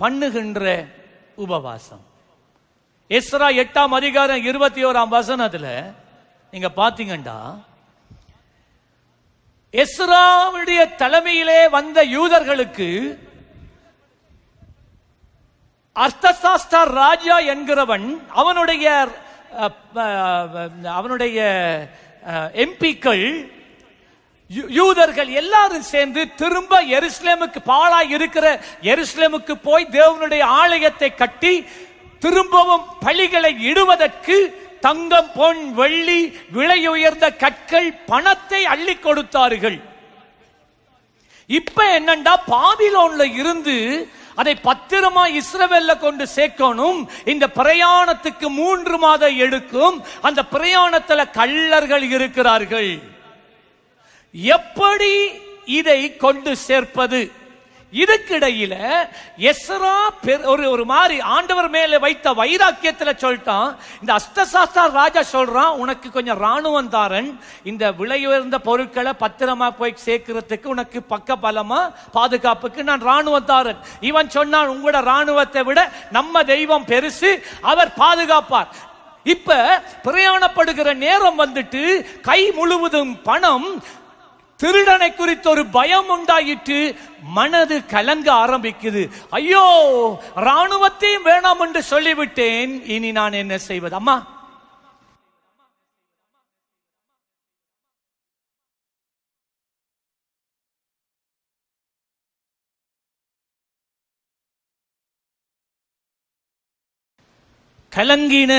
பண்ணுகின்ற உபவாசம் எஸ்ரா எட்டாம் அதிகாரம் இருபத்தி ஓராம் வசனத்தில் நீங்க பாத்தீங்கண்டா எஸ்ராவுடைய தலைமையிலே வந்த யூதர்களுக்கு அர்த்தசாஸ்தா ராஜா என்கிறவன் அவனுடைய அவனுடைய எம்பிக்கள் யூதர்கள் எல்லாரும் சேர்ந்து திரும்ப எருசலேமுக்கு பாழாய் இருக்கிற எருசலேமுக்கு போய் தேவனுடைய ஆலயத்தை கட்டி திரும்பவும் பழிகளை இடுவதற்கு தங்கம் பொன் வெள்ளி விலை உயர்ந்த கற்கள் பணத்தை அள்ளி கொடுத்தார்கள் இப்ப என்னண்டா பாபிலோன்ல இருந்து அதை பத்திரமா இஸ்ரவேல்ல கொண்டு சேர்க்கணும் இந்த பிரயாணத்துக்கு மூன்று மாதம் எடுக்கும் அந்த பிரயாணத்துல கள்ளர்கள் இருக்கிறார்கள் எப்படி இதை கொண்டு சேர்ப்பது இதுக்கிடையில எஸ்ரா ஒரு ஒரு மாதிரி ஆண்டவர் மேல வைத்த வைராக்கியத்துல சொல்லிட்டான் இந்த அஸ்தசாஸ்தா ராஜா சொல்றான் உனக்கு கொஞ்சம் ராணுவம் தாரன் இந்த விலை உயர்ந்த பொருட்களை பத்திரமா போய் சேர்க்கறதுக்கு உனக்கு பக்க பலமா பாதுகாப்புக்கு நான் ராணுவம் தாரன் இவன் சொன்னான் உங்களோட ராணுவத்தை விட நம்ம தெய்வம் பெருசு அவர் பாதுகாப்பார் இப்ப பிரயாணப்படுகிற நேரம் வந்துட்டு கை முழுவதும் பணம் திருடனை குறித்த ஒரு பயம் உண்டாயிற்று மனது கலங்க ஆரம்பிக்குது ஐயோ ராணுவத்தையும் வேணாம் என்று சொல்லிவிட்டேன் இனி நான் என்ன செய்வது அம்மா கலங்கின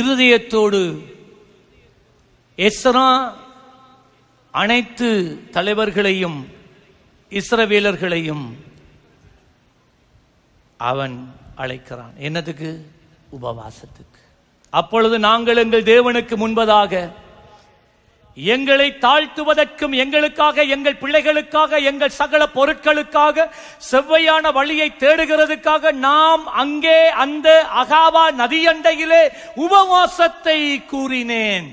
இருதயத்தோடு எஸ்ரா அனைத்து தலைவர்களையும் இஸ்ரவேலர்களையும் அவன் அழைக்கிறான் என்னதுக்கு உபவாசத்துக்கு அப்பொழுது நாங்கள் எங்கள் தேவனுக்கு முன்பதாக எங்களை தாழ்த்துவதற்கும் எங்களுக்காக எங்கள் பிள்ளைகளுக்காக எங்கள் சகல பொருட்களுக்காக செவ்வையான வழியை தேடுகிறதுக்காக நாம் அங்கே அந்த அகாவா நதியண்டையிலே உபவாசத்தை கூறினேன்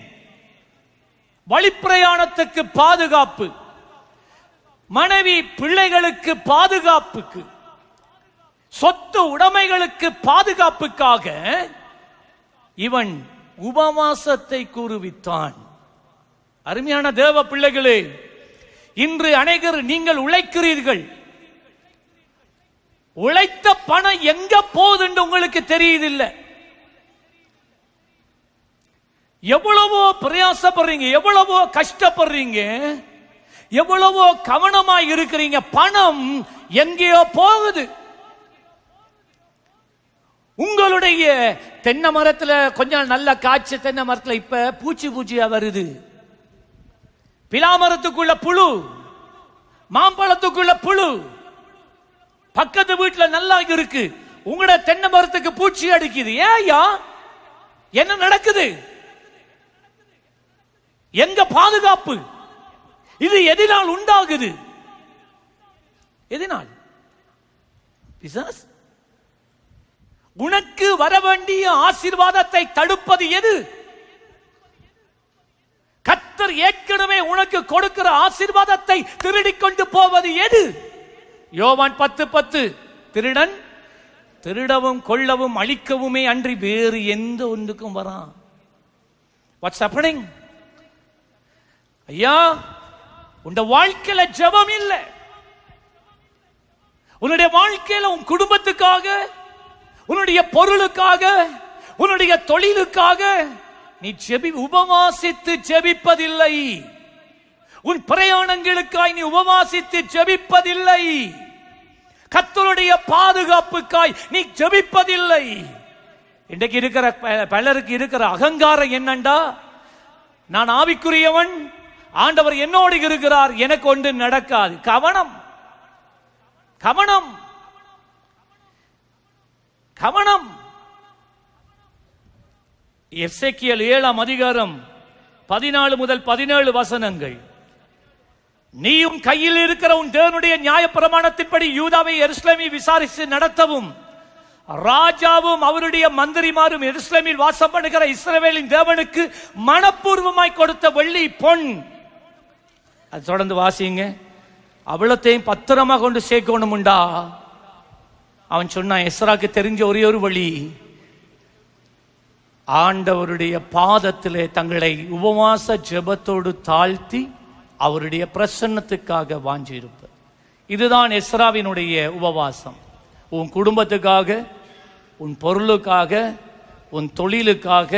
வழிப்பிரயாணத்துக்கு பாதுகாப்பு மனைவி பிள்ளைகளுக்கு பாதுகாப்புக்கு சொத்து உடைமைகளுக்கு பாதுகாப்புக்காக இவன் உபவாசத்தை கூறுவித்தான் அருமையான தேவ பிள்ளைகளே இன்று அனைகர் நீங்கள் உழைக்கிறீர்கள் உழைத்த பணம் எங்க போகுது என்று உங்களுக்கு தெரியுதில்லை எவ்வளவோ பிரயாசப்படுறீங்க எவ்வளவோ கஷ்டப்படுறீங்க எவ்வளவோ கவனமா இருக்கிறீங்க பணம் எங்கேயோ போகுது உங்களுடைய தென்னை மரத்துல கொஞ்சம் நல்ல காய்ச்சி தென்னை மரத்துல இப்ப பூச்சி பூச்சியா வருது பிலாமரத்துக்குள்ள புழு மாம்பழத்துக்குள்ள புழு பக்கத்து வீட்டுல நல்லா இருக்கு உங்களோட தென்னை மரத்துக்கு பூச்சி அடிக்குது ஏன் என்ன நடக்குது எங்க பாதுகாப்பு இது எதினால் உண்டாகுது எதினால் பிசாஸ் உனக்கு வர வேண்டிய ஆசீர்வாதத்தை தடுப்பது எது கத்தர் ஏற்கனவே உனக்கு கொடுக்கிற ஆசீர்வாதத்தை கொண்டு போவது எது யோவான் பத்து பத்து திருடன் திருடவும் கொள்ளவும் அழிக்கவுமே அன்றி வேறு எந்த ஒன்றுக்கும் வரான் வாட்ஸ் ஹப்பனிங் ஐயா உன் வாழ்க்கையில ஜபம் இல்லை உன்னுடைய வாழ்க்கையில உன் குடும்பத்துக்காக உன்னுடைய பொருளுக்காக உன்னுடைய தொழிலுக்காக நீ ஜெபி உபவாசித்து ஜெபிப்பதில்லை உன் பிரயாணங்களுக்காய் நீ உபவாசித்து ஜெபிப்பதில்லை கத்தருடைய பாதுகாப்புக்காய் நீ ஜெபிப்பதில்லை இன்றைக்கு இருக்கிற பலருக்கு இருக்கிற அகங்காரம் என்னண்டா நான் ஆவிக்குரியவன் ஆண்டவர் என்னோடு இருக்கிறார் எனக்கு ஒன்று நடக்காது கவனம் கவனம் கவனம் எஃப்செக்கியல் ஏழாம் அதிகாரம் பதினாலு முதல் பதினேழு வசனங்கள் நீயும் கையில் இருக்கிற உன் தேவனுடைய நியாயப்பிரமாணத்தின்படி யூதாவை எருஸ்லேமி விசாரித்து நடத்தவும் ராஜாவும் அவருடைய மந்திரிமாரும் எருஸ்லேமில் வாசம் பண்ணுகிற இஸ்ரவேலின் தேவனுக்கு மனப்பூர்வமாய் கொடுத்த வெள்ளி பொன் அது தொடர்ந்து வாசிங்க அவ்வளத்தையும் பத்திரமா கொண்டு சேர்க்கணுமுண்டா அவன் சொன்னான் எஸ்ராக்கு தெரிஞ்ச ஒரே ஒரு வழி ஆண்டவருடைய பாதத்திலே தங்களை உபவாச ஜெபத்தோடு தாழ்த்தி அவருடைய பிரசன்னத்துக்காக வாஞ்சியிருப்பது இதுதான் எஸ்ராவினுடைய உபவாசம் உன் குடும்பத்துக்காக உன் பொருளுக்காக உன் தொழிலுக்காக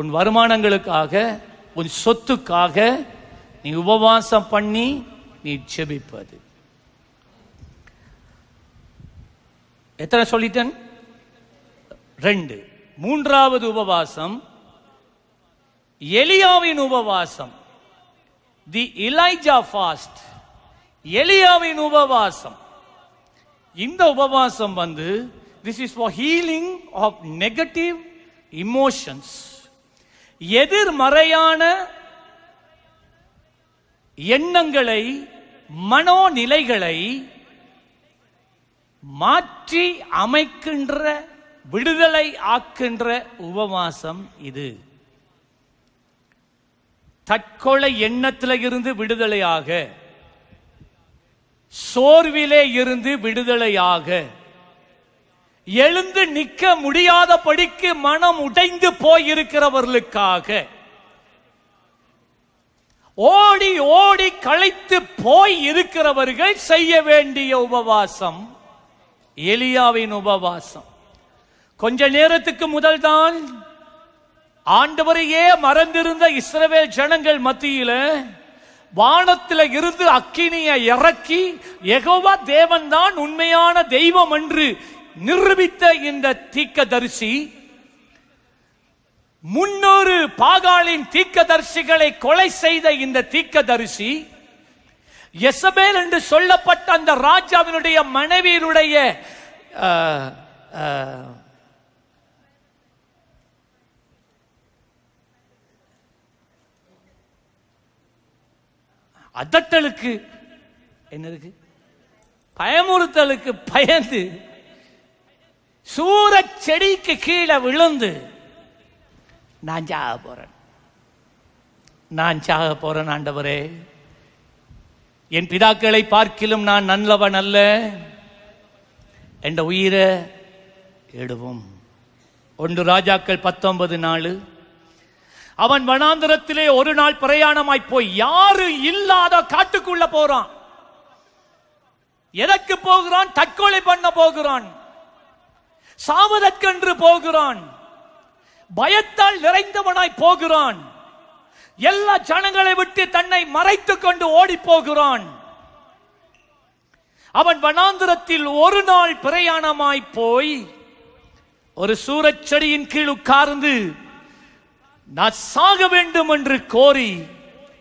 உன் வருமானங்களுக்காக உன் சொத்துக்காக நீ உபவாசம் பண்ணி நீ செபிப்பது எத்தனை சொல்லிட்டேன் ரெண்டு மூன்றாவது உபவாசம் எலியாவின் உபவாசம் தி இலைஜா ஃபாஸ்ட் எலியாவின் உபவாசம் இந்த உபவாசம் வந்து this is for healing of negative emotions எதிர்மறையான எண்ணங்களை மனோநிலைகளை மாற்றி அமைக்கின்ற விடுதலை ஆக்கின்ற உபவாசம் இது தற்கொலை எண்ணத்தில் இருந்து விடுதலையாக சோர்விலே இருந்து விடுதலையாக எழுந்து நிற்க முடியாத படிக்கு மனம் உடைந்து போயிருக்கிறவர்களுக்காக ஓடி ஓடி களைத்து போய் இருக்கிறவர்கள் செய்ய வேண்டிய உபவாசம் எலியாவின் உபவாசம் கொஞ்ச நேரத்துக்கு முதல் தான் ஆண்டவரையே மறந்திருந்த இஸ்ரவேல் ஜனங்கள் மத்தியில வானத்தில் இருந்து அக்கினியை இறக்கி எகோவா தேவன் தான் உண்மையான தெய்வம் என்று நிரூபித்த இந்த தீக்க தரிசி முன்னூறு பாகாலின் தரிசிகளை கொலை செய்த இந்த தீக்கதரிசி எசபேல் என்று சொல்லப்பட்ட அந்த ராஜாவினுடைய மனைவியினுடைய அதட்டலுக்கு என்ன இருக்கு பயமுறுத்தலுக்கு பயந்து சூற செடிக்கு கீழே விழுந்து நான் சாக போகிறேன் நான் சாக போகிறேன் ஆண்டவரே என் பிதாக்களை பார்க்கிலும் நான் நல்லவன் அல்ல என்ற உயிரை எடுவோம் ஒன்று ராஜாக்கள் பத்தொன்பது நாலு அவன் வனாந்திரத்திலே ஒரு நாள் பிரயாணமாய் போய் யாரு இல்லாத காட்டுக்குள்ள போறான் எதற்கு போகிறான் தற்கொலை பண்ண போகிறான் சாவதற்கென்று போகிறான் பயத்தால் நிறைந்தவனாய் போகிறான் எல்லா ஜனங்களை விட்டு தன்னை மறைத்துக் கொண்டு ஓடி போகிறான் அவன் வனாந்திரத்தில் ஒரு நாள் பிரயாணமாய் போய் ஒரு சூரச்செடியின் கீழ் உட்கார்ந்து நான் சாக வேண்டும் என்று கோரி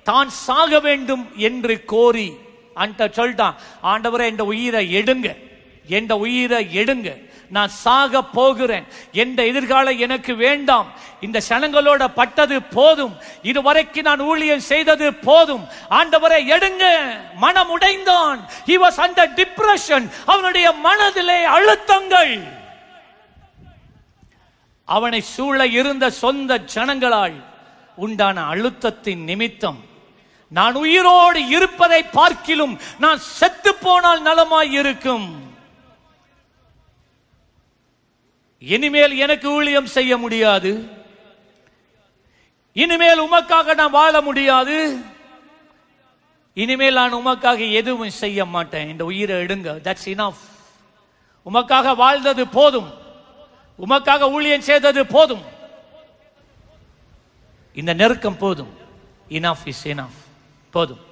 தான் சாக வேண்டும் என்று கோரி அன்ட்ட சொல்லிட்டான் ஆண்டவரை என் உயிரை எடுங்க என் உயிரை எடுங்க நான் சாக போகிறேன் எந்த எதிர்காலம் எனக்கு வேண்டாம் இந்த சனங்களோட பட்டது போதும் இதுவரைக்கும் நான் ஊழியம் செய்தது போதும் ஆண்டவரை எடுங்க மனம் உடைந்தான் இவஸ் அந்த டிப்ரஷன் அவனுடைய மனதிலே அழுத்தங்கள் அவனை சூழ இருந்த சொந்த ஜனங்களால் உண்டான அழுத்தத்தின் நிமித்தம் நான் உயிரோடு இருப்பதை பார்க்கிலும் நான் செத்து போனால் நலமாய் இருக்கும் இனிமேல் எனக்கு ஊழியம் செய்ய முடியாது இனிமேல் உமக்காக நான் வாழ முடியாது இனிமேல் நான் உமக்காக எதுவும் செய்ய மாட்டேன் இந்த உயிரை எடுங்க தட்ஸ் இனஃப் உமக்காக வாழ்ந்தது போதும் உமக்காக ஊழியம் செய்தது போதும் இந்த நெருக்கம் போதும் இனஃப் இஸ் இனஃப் போதும்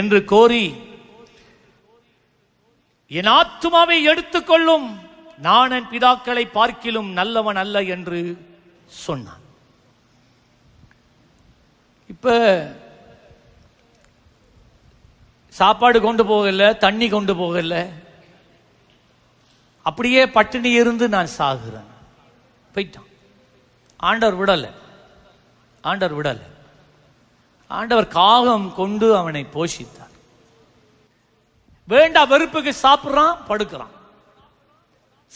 என்று கோரி என் ஆத்மாவை எடுத்துக்கொள்ளும் நான் என் பிதாக்களை பார்க்கிலும் நல்லவன் அல்ல என்று சொன்னான் இப்போ சாப்பாடு கொண்டு போகல தண்ணி கொண்டு போகல அப்படியே பட்டினி இருந்து நான் சாகுறேன் போயிட்டான் ஆண்டவர் விடலை ஆண்டவர் விடலை ஆண்டவர் காகம் கொண்டு அவனை போஷித்தார் வேண்டா வெறுப்புக்கு சாப்பிட்றான் படுக்கிறான்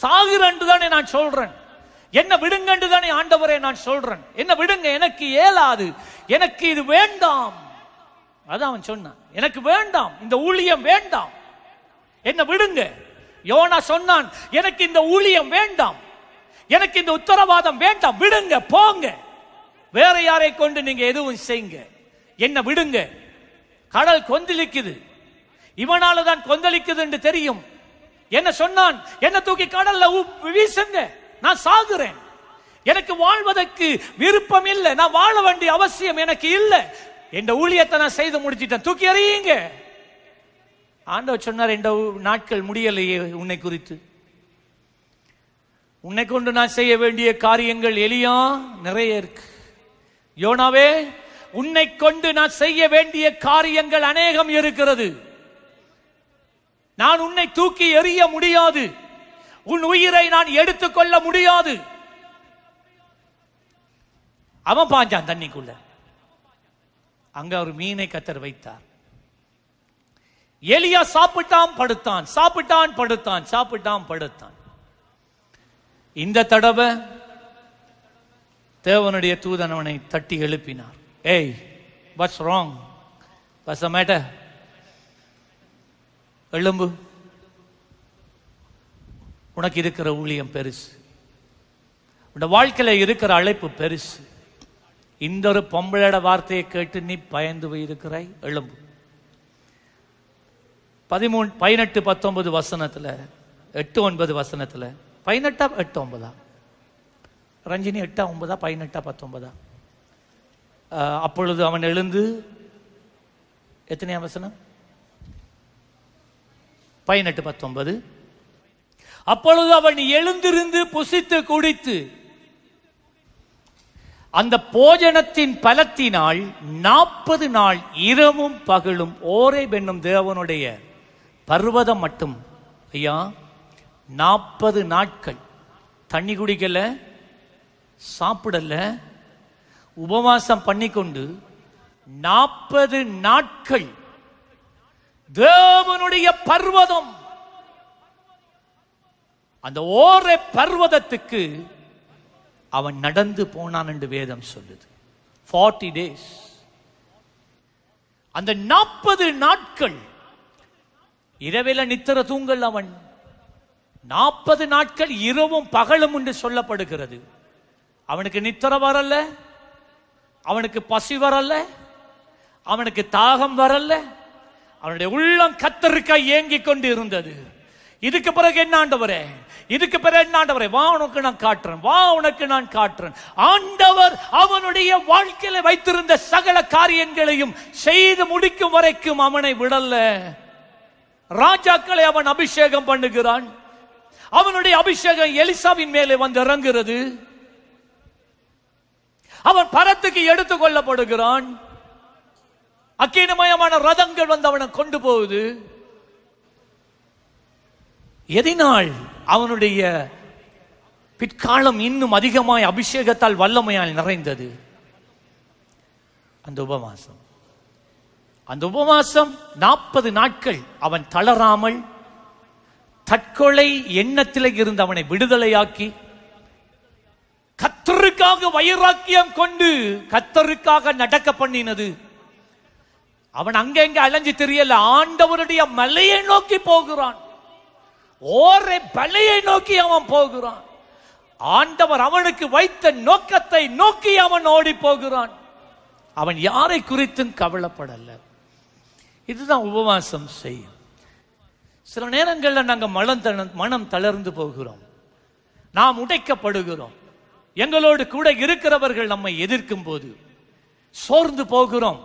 சாகுறன்று தானே நான் சொல்றேன் என்ன விடுங்க என்று தானே ஆண்டவரே நான் சொல்றேன் என்ன விடுங்க எனக்கு ஏலாது எனக்கு இது வேண்டாம் அதான் அவன் சொன்னான் எனக்கு வேண்டாம் இந்த ஊழியம் வேண்டாம் என்ன விடுங்க யோனா சொன்னான் எனக்கு இந்த ஊழியம் வேண்டாம் எனக்கு இந்த உத்தரவாதம் வேண்டாம் விடுங்க போங்க வேற யாரை கொண்டு நீங்க எதுவும் செய்யுங்க என்ன விடுங்க கடல் கொந்தளிக்குது இவனால தான் கொந்தளிக்குது என்று தெரியும் என்ன சொன்னான் என்ன தூக்கி கடல்ல வீசுங்க நான் சாகுறேன் எனக்கு வாழ்வதற்கு விருப்பம் இல்லை நான் வாழ வேண்டிய அவசியம் எனக்கு இல்லை என் ஊழியத்தை நான் செய்து முடிச்சிட்டேன் தூக்கி எறியுங்க ஆண்டவர் சொன்னார் இந்த நாட்கள் முடியலையே உன்னை குறித்து உன்னை கொண்டு நான் செய்ய வேண்டிய காரியங்கள் எளியா நிறைய இருக்கு யோனாவே உன்னை கொண்டு நான் செய்ய வேண்டிய காரியங்கள் அநேகம் இருக்கிறது நான் உன்னை தூக்கி எறிய முடியாது உன் உயிரை நான் எடுத்துக்கொள்ள முடியாது அவன் பாஞ்சான் தண்ணிக்குள்ள அங்க ஒரு மீனை கத்தர் வைத்தார் எலியா சாப்பிட்டான் படுத்தான் சாப்பிட்டான் படுத்தான் சாப்பிட்டான் படுத்தான் இந்த தடவை தேவனுடைய தூதன் அவனை தட்டி எழுப்பினார் ஏய் வாட்ஸ் ராங் வாட்ஸ் மேட்டர் எழும்பு உனக்கு இருக்கிற ஊழியம் பெருசு உன்னோட வாழ்க்கையில் இருக்கிற அழைப்பு பெருசு இந்த ஒரு பொம்பளோட வார்த்தையை கேட்டு நீ பயந்து இருக்கிறாய் எழும்பு பதிமூணு பதினெட்டு பத்தொன்பது வசனத்தில் எட்டு ஒன்பது வசனத்தில் பதினெட்டா எட்டு ஒன்பதா ரஞ்சினி எட்டா ஒன்பதா பதினெட்டா பத்தொன்பதா அப்பொழுது அவன் எழுந்து எத்தனையா வசனம் பதினெட்டு பத்தொன்பது அப்பொழுது அவன் எழுந்திருந்து புசித்து குடித்து அந்த போஜனத்தின் பலத்தினால் நாற்பது நாள் இரவும் பகலும் ஓரை பெண்ணும் தேவனுடைய பர்வதம் மட்டும் ஐயா நாற்பது நாட்கள் தண்ணி குடிக்கல சாப்பிடல உபவாசம் பண்ணிக்கொண்டு நாற்பது நாட்கள் தேவனுடைய பர்வதம் அந்த ஓர பர்வதத்துக்கு அவன் நடந்து போனான் என்று வேதம் சொல்லுது ஃபார்ட்டி டேஸ் அந்த நாற்பது நாட்கள் இரவில் நித்திர தூங்கல் அவன் நாற்பது நாட்கள் இரவும் பகலும் என்று சொல்லப்படுகிறது அவனுக்கு நித்திர வரல அவனுக்கு பசி வரல அவனுக்கு தாகம் வரல அவனுடைய உள்ளம் கத்தருக்க ஏங்கிக் கொண்டு இருந்தது இதுக்கு பிறகு என்ன ஆண்டவரே இதுக்கு பிறகு என்ன ஆண்டவரே வா உனக்கு நான் காட்டுறேன் வா உனக்கு நான் காட்டுறேன் ஆண்டவர் அவனுடைய வாழ்க்கையில வைத்திருந்த சகல காரியங்களையும் செய்து முடிக்கும் வரைக்கும் அவனை விடல ராஜாக்களை அவன் அபிஷேகம் பண்ணுகிறான் அவனுடைய அபிஷேகம் எலிசாவின் மேலே வந்து இறங்குகிறது அவன் பரத்துக்கு எடுத்துக் கொள்ளப்படுகிறான் அக்கீனமயமான ரதங்கள் வந்து அவனை கொண்டு போகுது எதினால் அவனுடைய பிற்காலம் இன்னும் அதிகமாய் அபிஷேகத்தால் வல்லமையால் நிறைந்தது அந்த உபவாசம் அந்த உபவாசம் நாற்பது நாட்கள் அவன் தளராமல் தற்கொலை எண்ணத்திலே இருந்து அவனை விடுதலையாக்கி கத்தருக்காக வைராக்கியம் கொண்டு கத்தருக்காக நடக்க பண்ணினது அவன் அங்கெங்க அலைஞ்சு தெரியல ஆண்டவருடைய மலையை நோக்கி போகிறான் ஓரை பலையை நோக்கி அவன் போகிறான் ஆண்டவர் அவனுக்கு வைத்த நோக்கத்தை நோக்கி அவன் ஓடி போகிறான் அவன் யாரை குறித்தும் கவலைப்படல இதுதான் உபவாசம் செய்யும் சில நேரங்களில் நாங்கள் மலம் மனம் தளர்ந்து போகிறோம் நாம் உடைக்கப்படுகிறோம் எங்களோடு கூட இருக்கிறவர்கள் நம்மை எதிர்க்கும் போது சோர்ந்து போகிறோம்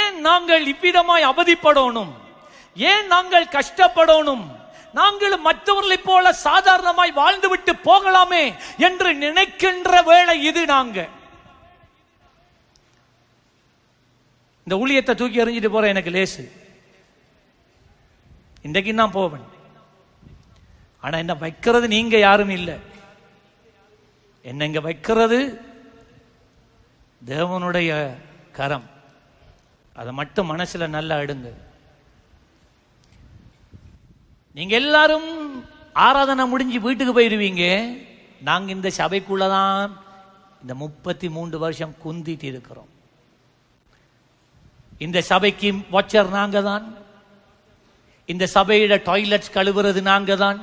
ஏன் நாங்கள் இவ்விதமாய் அவதிப்படணும் ஏன் நாங்கள் கஷ்டப்படணும் நாங்கள் மற்றவர்களைப் போல சாதாரணமாய் வாழ்ந்துவிட்டு போகலாமே என்று நினைக்கின்ற வேளை இது நாங்க இந்த ஊழியத்தை தூக்கி எறிஞ்சிட்டு போற எனக்கு லேசு இன்றைக்கு நான் போவேன் ஆனா என்ன வைக்கிறது நீங்க யாரும் இல்லை என்ன இங்க வைக்கிறது தேவனுடைய கரம் அதை மட்டும் மனசில் நல்லா எடுங்க நீங்க எல்லாரும் ஆராதனை முடிஞ்சு வீட்டுக்கு போயிடுவீங்க நாங்கள் இந்த சபைக்குள்ளதான் இந்த முப்பத்தி மூன்று வருஷம் குந்திட்டு இருக்கிறோம் இந்த சபைக்கு வாட்சர் நாங்க தான் இந்த சபையில டாய்லெட்ஸ் கழுவுறது நாங்க தான்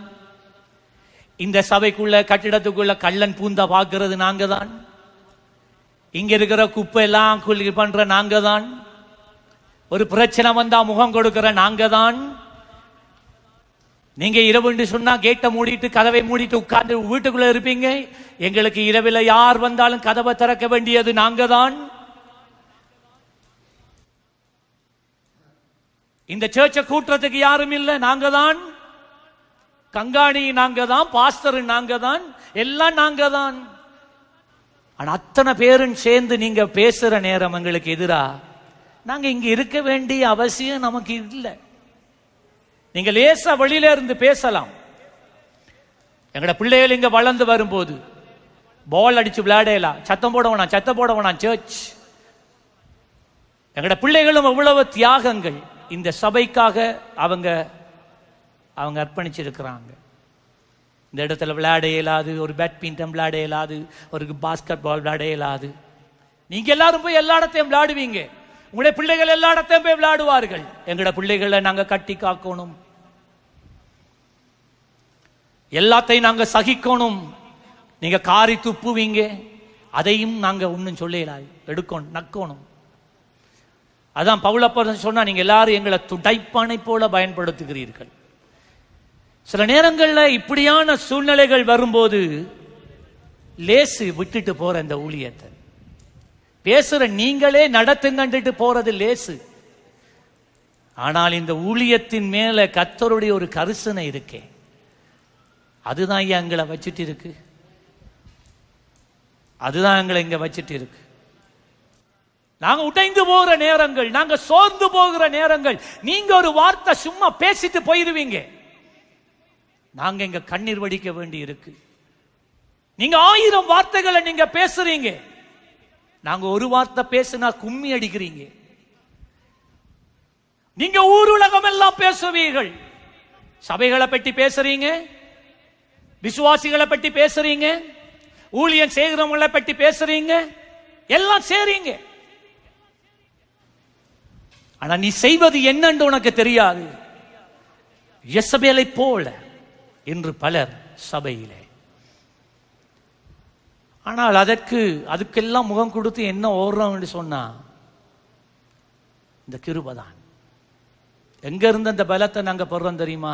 இந்த சபைக்குள்ள கட்டிடத்துக்குள்ள கள்ளன் பூந்தா பாக்குறது நாங்க தான் இங்க இருக்கிற குப்பை எல்லாம் பண்ற நாங்க தான் ஒரு பிரச்சனை வந்தா முகம் கொடுக்கிற நாங்க தான் நீங்க என்று சொன்னா கேட்டை மூடிட்டு கதவை மூடிட்டு உட்கார்ந்து வீட்டுக்குள்ள இருப்பீங்க எங்களுக்கு இரவில் யார் வந்தாலும் கதவை திறக்க வேண்டியது நாங்க தான் இந்த சேர்ச்சை கூட்டுறதுக்கு யாரும் இல்லை நாங்க தான் கங்காணி நாங்க தான் பாஸ்தர் நாங்க தான் எல்லாம் நாங்க தான் அத்தனை பேரும் சேர்ந்து நீங்க பேசுற நேரம் எங்களுக்கு எதிராக நாங்கள் இங்கே இருக்க வேண்டிய அவசியம் நமக்கு இல்லை நீங்கள் லேசா வழியில இருந்து பேசலாம் எங்களோட பிள்ளைகள் இங்கே வளர்ந்து வரும்போது பால் அடிச்சு விளையாடலாம் சத்தம் போட வேணாம் சத்தம் போட வேணாம் சர்ச் எங்களோட பிள்ளைகளும் எவ்வளவு தியாகங்கள் இந்த சபைக்காக அவங்க அவங்க அர்ப்பணிச்சிருக்கிறாங்க இந்த இடத்துல விளையாட இயலாது ஒரு பேட்மிண்டன் விளையாட இயலாது ஒரு பாஸ்கெட் பால் விளையாட இயலாது நீங்கள் எல்லாரும் போய் எல்லா இடத்தையும் விளையாடுவீங்க உங்களுடைய பிள்ளைகள் எல்லா இடத்தையும் போய் விளையாடுவார்கள் எங்களோட பிள்ளைகளை நாங்கள் கட்டி காக்கணும் எல்லாத்தையும் நாங்கள் சகிக்கணும் நீங்க காரி துப்புவீங்க அதையும் நாங்க ஒன்னும் சொல்லலாய் எடுக்கணும் நக்கணும் அதான் பவுளப்பரசன் சொன்னா நீங்க எல்லாரும் எங்களை துடைப்பானை போல பயன்படுத்துகிறீர்கள் சில நேரங்களில் இப்படியான சூழ்நிலைகள் வரும்போது லேசு விட்டுட்டு போற இந்த ஊழியத்தை பேசுற நீங்களே நடத்துங்கண்டுட்டு போறது லேசு ஆனால் இந்த ஊழியத்தின் மேல கத்தருடைய ஒரு கரிசனை இருக்கே அதுதான் ஐயா எங்களை வச்சுட்டு இருக்கு அதுதான் எங்களை இங்க வச்சுட்டு இருக்கு நாங்க உடைந்து போகிற நேரங்கள் நாங்க சோர்ந்து போகிற நேரங்கள் நீங்க ஒரு வார்த்தை சும்மா பேசிட்டு போயிருவீங்க நாங்க இங்க கண்ணீர் வடிக்க வேண்டி இருக்கு நீங்க ஆயிரம் வார்த்தைகளை நீங்க பேசுறீங்க நாங்க ஒரு வார்த்தை பேசுனா கும்மி அடிக்கிறீங்க நீங்க ஊர் உலகம் எல்லாம் பேசுவீர்கள் சபைகளை பற்றி பேசுறீங்க விசுவாசிகளை பற்றி பேசுறீங்க ஊழியம் செய்கிறவங்களை பற்றி பேசுறீங்க எல்லாம் சேரீங்க ஆனா நீ செய்வது என்னன்னு உனக்கு தெரியாது எசபேலை போல என்று பலர் சபையிலே ஆனால் அதற்கு அதுக்கெல்லாம் முகம் கொடுத்து என்ன ஓடுறோம் என்று சொன்னா இந்த கிருபதான் எங்க இருந்து அந்த பலத்தை நாங்கள் போடுறோம் தெரியுமா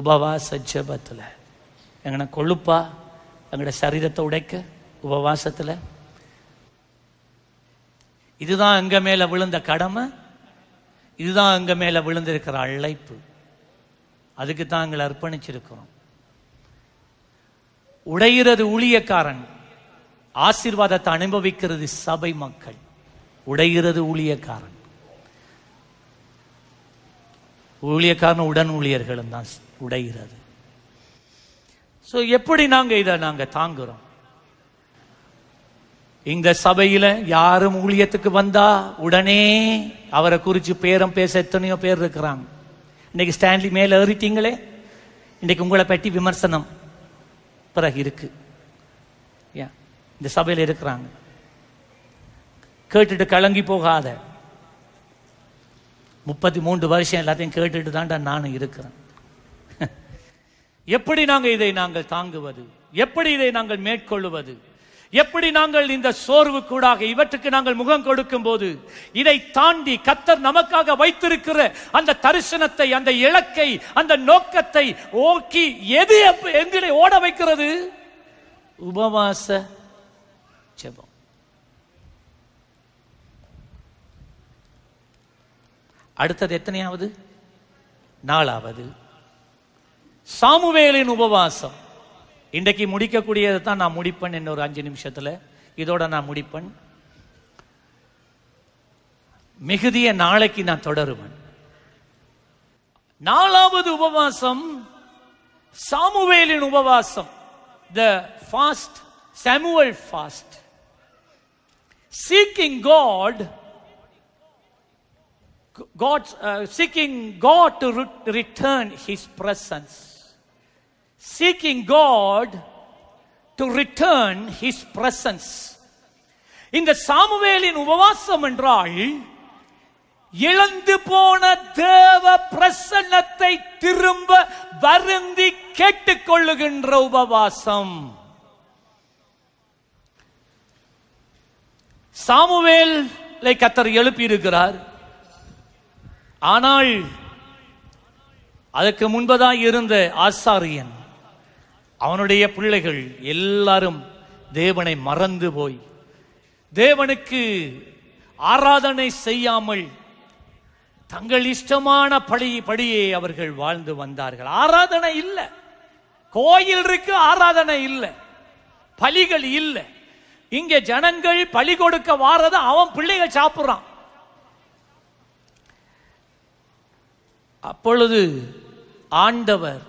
உபவாச ஜபத்தில் எங்கன கொழுப்பா எங்களோட சரீரத்தை உடைக்க உபவாசத்தில் இதுதான் எங்க மேல விழுந்த கடமை இதுதான் எங்க மேல விழுந்திருக்கிற அழைப்பு அதுக்கு தான் எங்களை அர்ப்பணிச்சிருக்கிறோம் உடையிறது ஊழியக்காரன் ஆசீர்வாதத்தை அனுபவிக்கிறது சபை மக்கள் உடைகிறது ஊழியக்காரன் ஊழியக்காரன் உடன் ஊழியர்களும் தான் உடைகிறது ஸோ எப்படி நாங்கள் இதை நாங்கள் தாங்குறோம் இந்த சபையில் யாரும் ஊழியத்துக்கு வந்தா உடனே அவரை குறித்து பேரம் பேச எத்தனையோ பேர் இருக்கிறாங்க இன்னைக்கு ஸ்டான்லி மேலே ஏறிட்டீங்களே இன்னைக்கு உங்களை பற்றி விமர்சனம் பிறகு இருக்கு ஏன் இந்த சபையில் இருக்கிறாங்க கேட்டுட்டு கலங்கி போகாத முப்பத்தி மூன்று வருஷம் எல்லாத்தையும் கேட்டுட்டு தான்டா நானும் இருக்கிறேன் எப்படி நாங்கள் இதை நாங்கள் தாங்குவது எப்படி இதை நாங்கள் மேற்கொள்ளுவது எப்படி நாங்கள் இந்த சோர்வு கூடாக இவற்றுக்கு நாங்கள் முகம் கொடுக்கும் போது இதை தாண்டி கத்தர் நமக்காக வைத்திருக்கிற அந்த தரிசனத்தை அந்த இலக்கை அந்த நோக்கத்தை ஓக்கி எது எங்களை ஓட வைக்கிறது உபவாச ஜெபம் அடுத்தது எத்தனையாவது நாலாவது சாமுவேலின் உபவாசம் இன்றைக்கு முடிக்கக்கூடியதை தான் நான் முடிப்பேன் இன்னொரு அஞ்சு நிமிஷத்தில் இதோட நான் முடிப்பேன் மிகுதிய நாளைக்கு நான் தொடருவேன் நாலாவது உபவாசம் சாமுவேலின் உபவாசம் the fast Samuel fast seeking God God, uh, seeking God to re- return His presence. seeking God to return his presence. இந்த சாமுவேலின் உபவாசம் என்றால் இழந்து போன தேவ பிரசன்னத்தை திரும்ப வருந்தி கேட்டுக்கொள்ளுகின்ற உபவாசம் சாமுவேலை கத்தர் எழுப்பியிருக்கிறார் ஆனால் அதற்கு முன்பதான் இருந்த ஆசாரியன் அவனுடைய பிள்ளைகள் எல்லாரும் தேவனை மறந்து போய் தேவனுக்கு ஆராதனை செய்யாமல் தங்கள் இஷ்டமான படி படியே அவர்கள் வாழ்ந்து வந்தார்கள் ஆராதனை இல்லை கோயில் இருக்கு ஆராதனை இல்லை பலிகள் இல்லை இங்கே ஜனங்கள் பலி கொடுக்க வாரத அவன் பிள்ளைகள் சாப்பிட்றான் அப்பொழுது ஆண்டவர்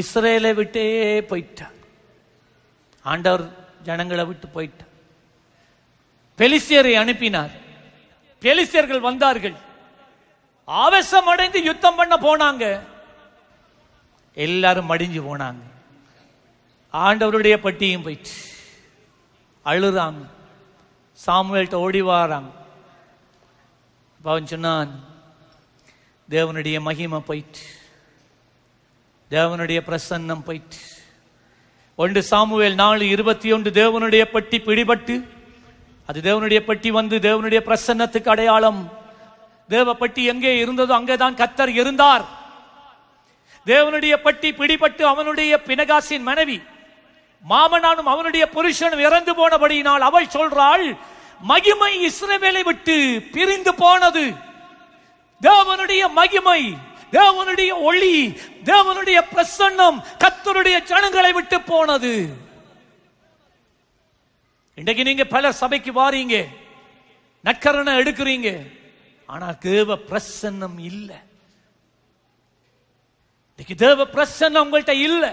இஸ்ரேலை விட்டே போயிட்டார் ஆண்டவர் ஜனங்களை விட்டு போயிட்டார் பெலிசியரை அனுப்பினார் பெலிசியர்கள் வந்தார்கள் ஆவேசம் அடைந்து யுத்தம் பண்ண போனாங்க எல்லாரும் மடிஞ்சு போனாங்க ஆண்டவருடைய பட்டியும் போயிட்டு அழுறாங்க சாமுவேல்கிட்ட ஓடி வாராங்க அவன் சொன்னான் தேவனுடைய மகிமை போயிட்டு தேவனுடைய பிரசன்னம் போயிட்டு ஒன்று சாமுவேல் நாலு இருபத்தி ஒன்று தேவனுடைய பட்டி பிடிபட்டு அது தேவனுடைய பட்டி வந்து தேவனுடைய பிரசன்னத்துக்கு அடையாளம் தேவ பட்டி எங்கே இருந்ததோ அங்கேதான் கத்தர் இருந்தார் தேவனுடைய பட்டி பிடிபட்டு அவனுடைய பினகாசின் மனைவி மாமனானும் அவனுடைய புருஷனும் இறந்து போனபடியினால் அவள் சொல்றாள் மகிமை இஸ்ரவேலை விட்டு பிரிந்து போனது தேவனுடைய மகிமை தேவனுடைய ஒளி தேவனுடைய பிரசன்னம் கத்தருடைய ஜனங்களை விட்டு போனது இன்றைக்கு நீங்க பல சபைக்கு வாரீங்க நக்கரனை எடுக்கிறீங்க ஆனா தேவ பிரசன்னம் இல்லை இன்னைக்கு தேவ பிரசன்னம் உங்கள்கிட்ட இல்லை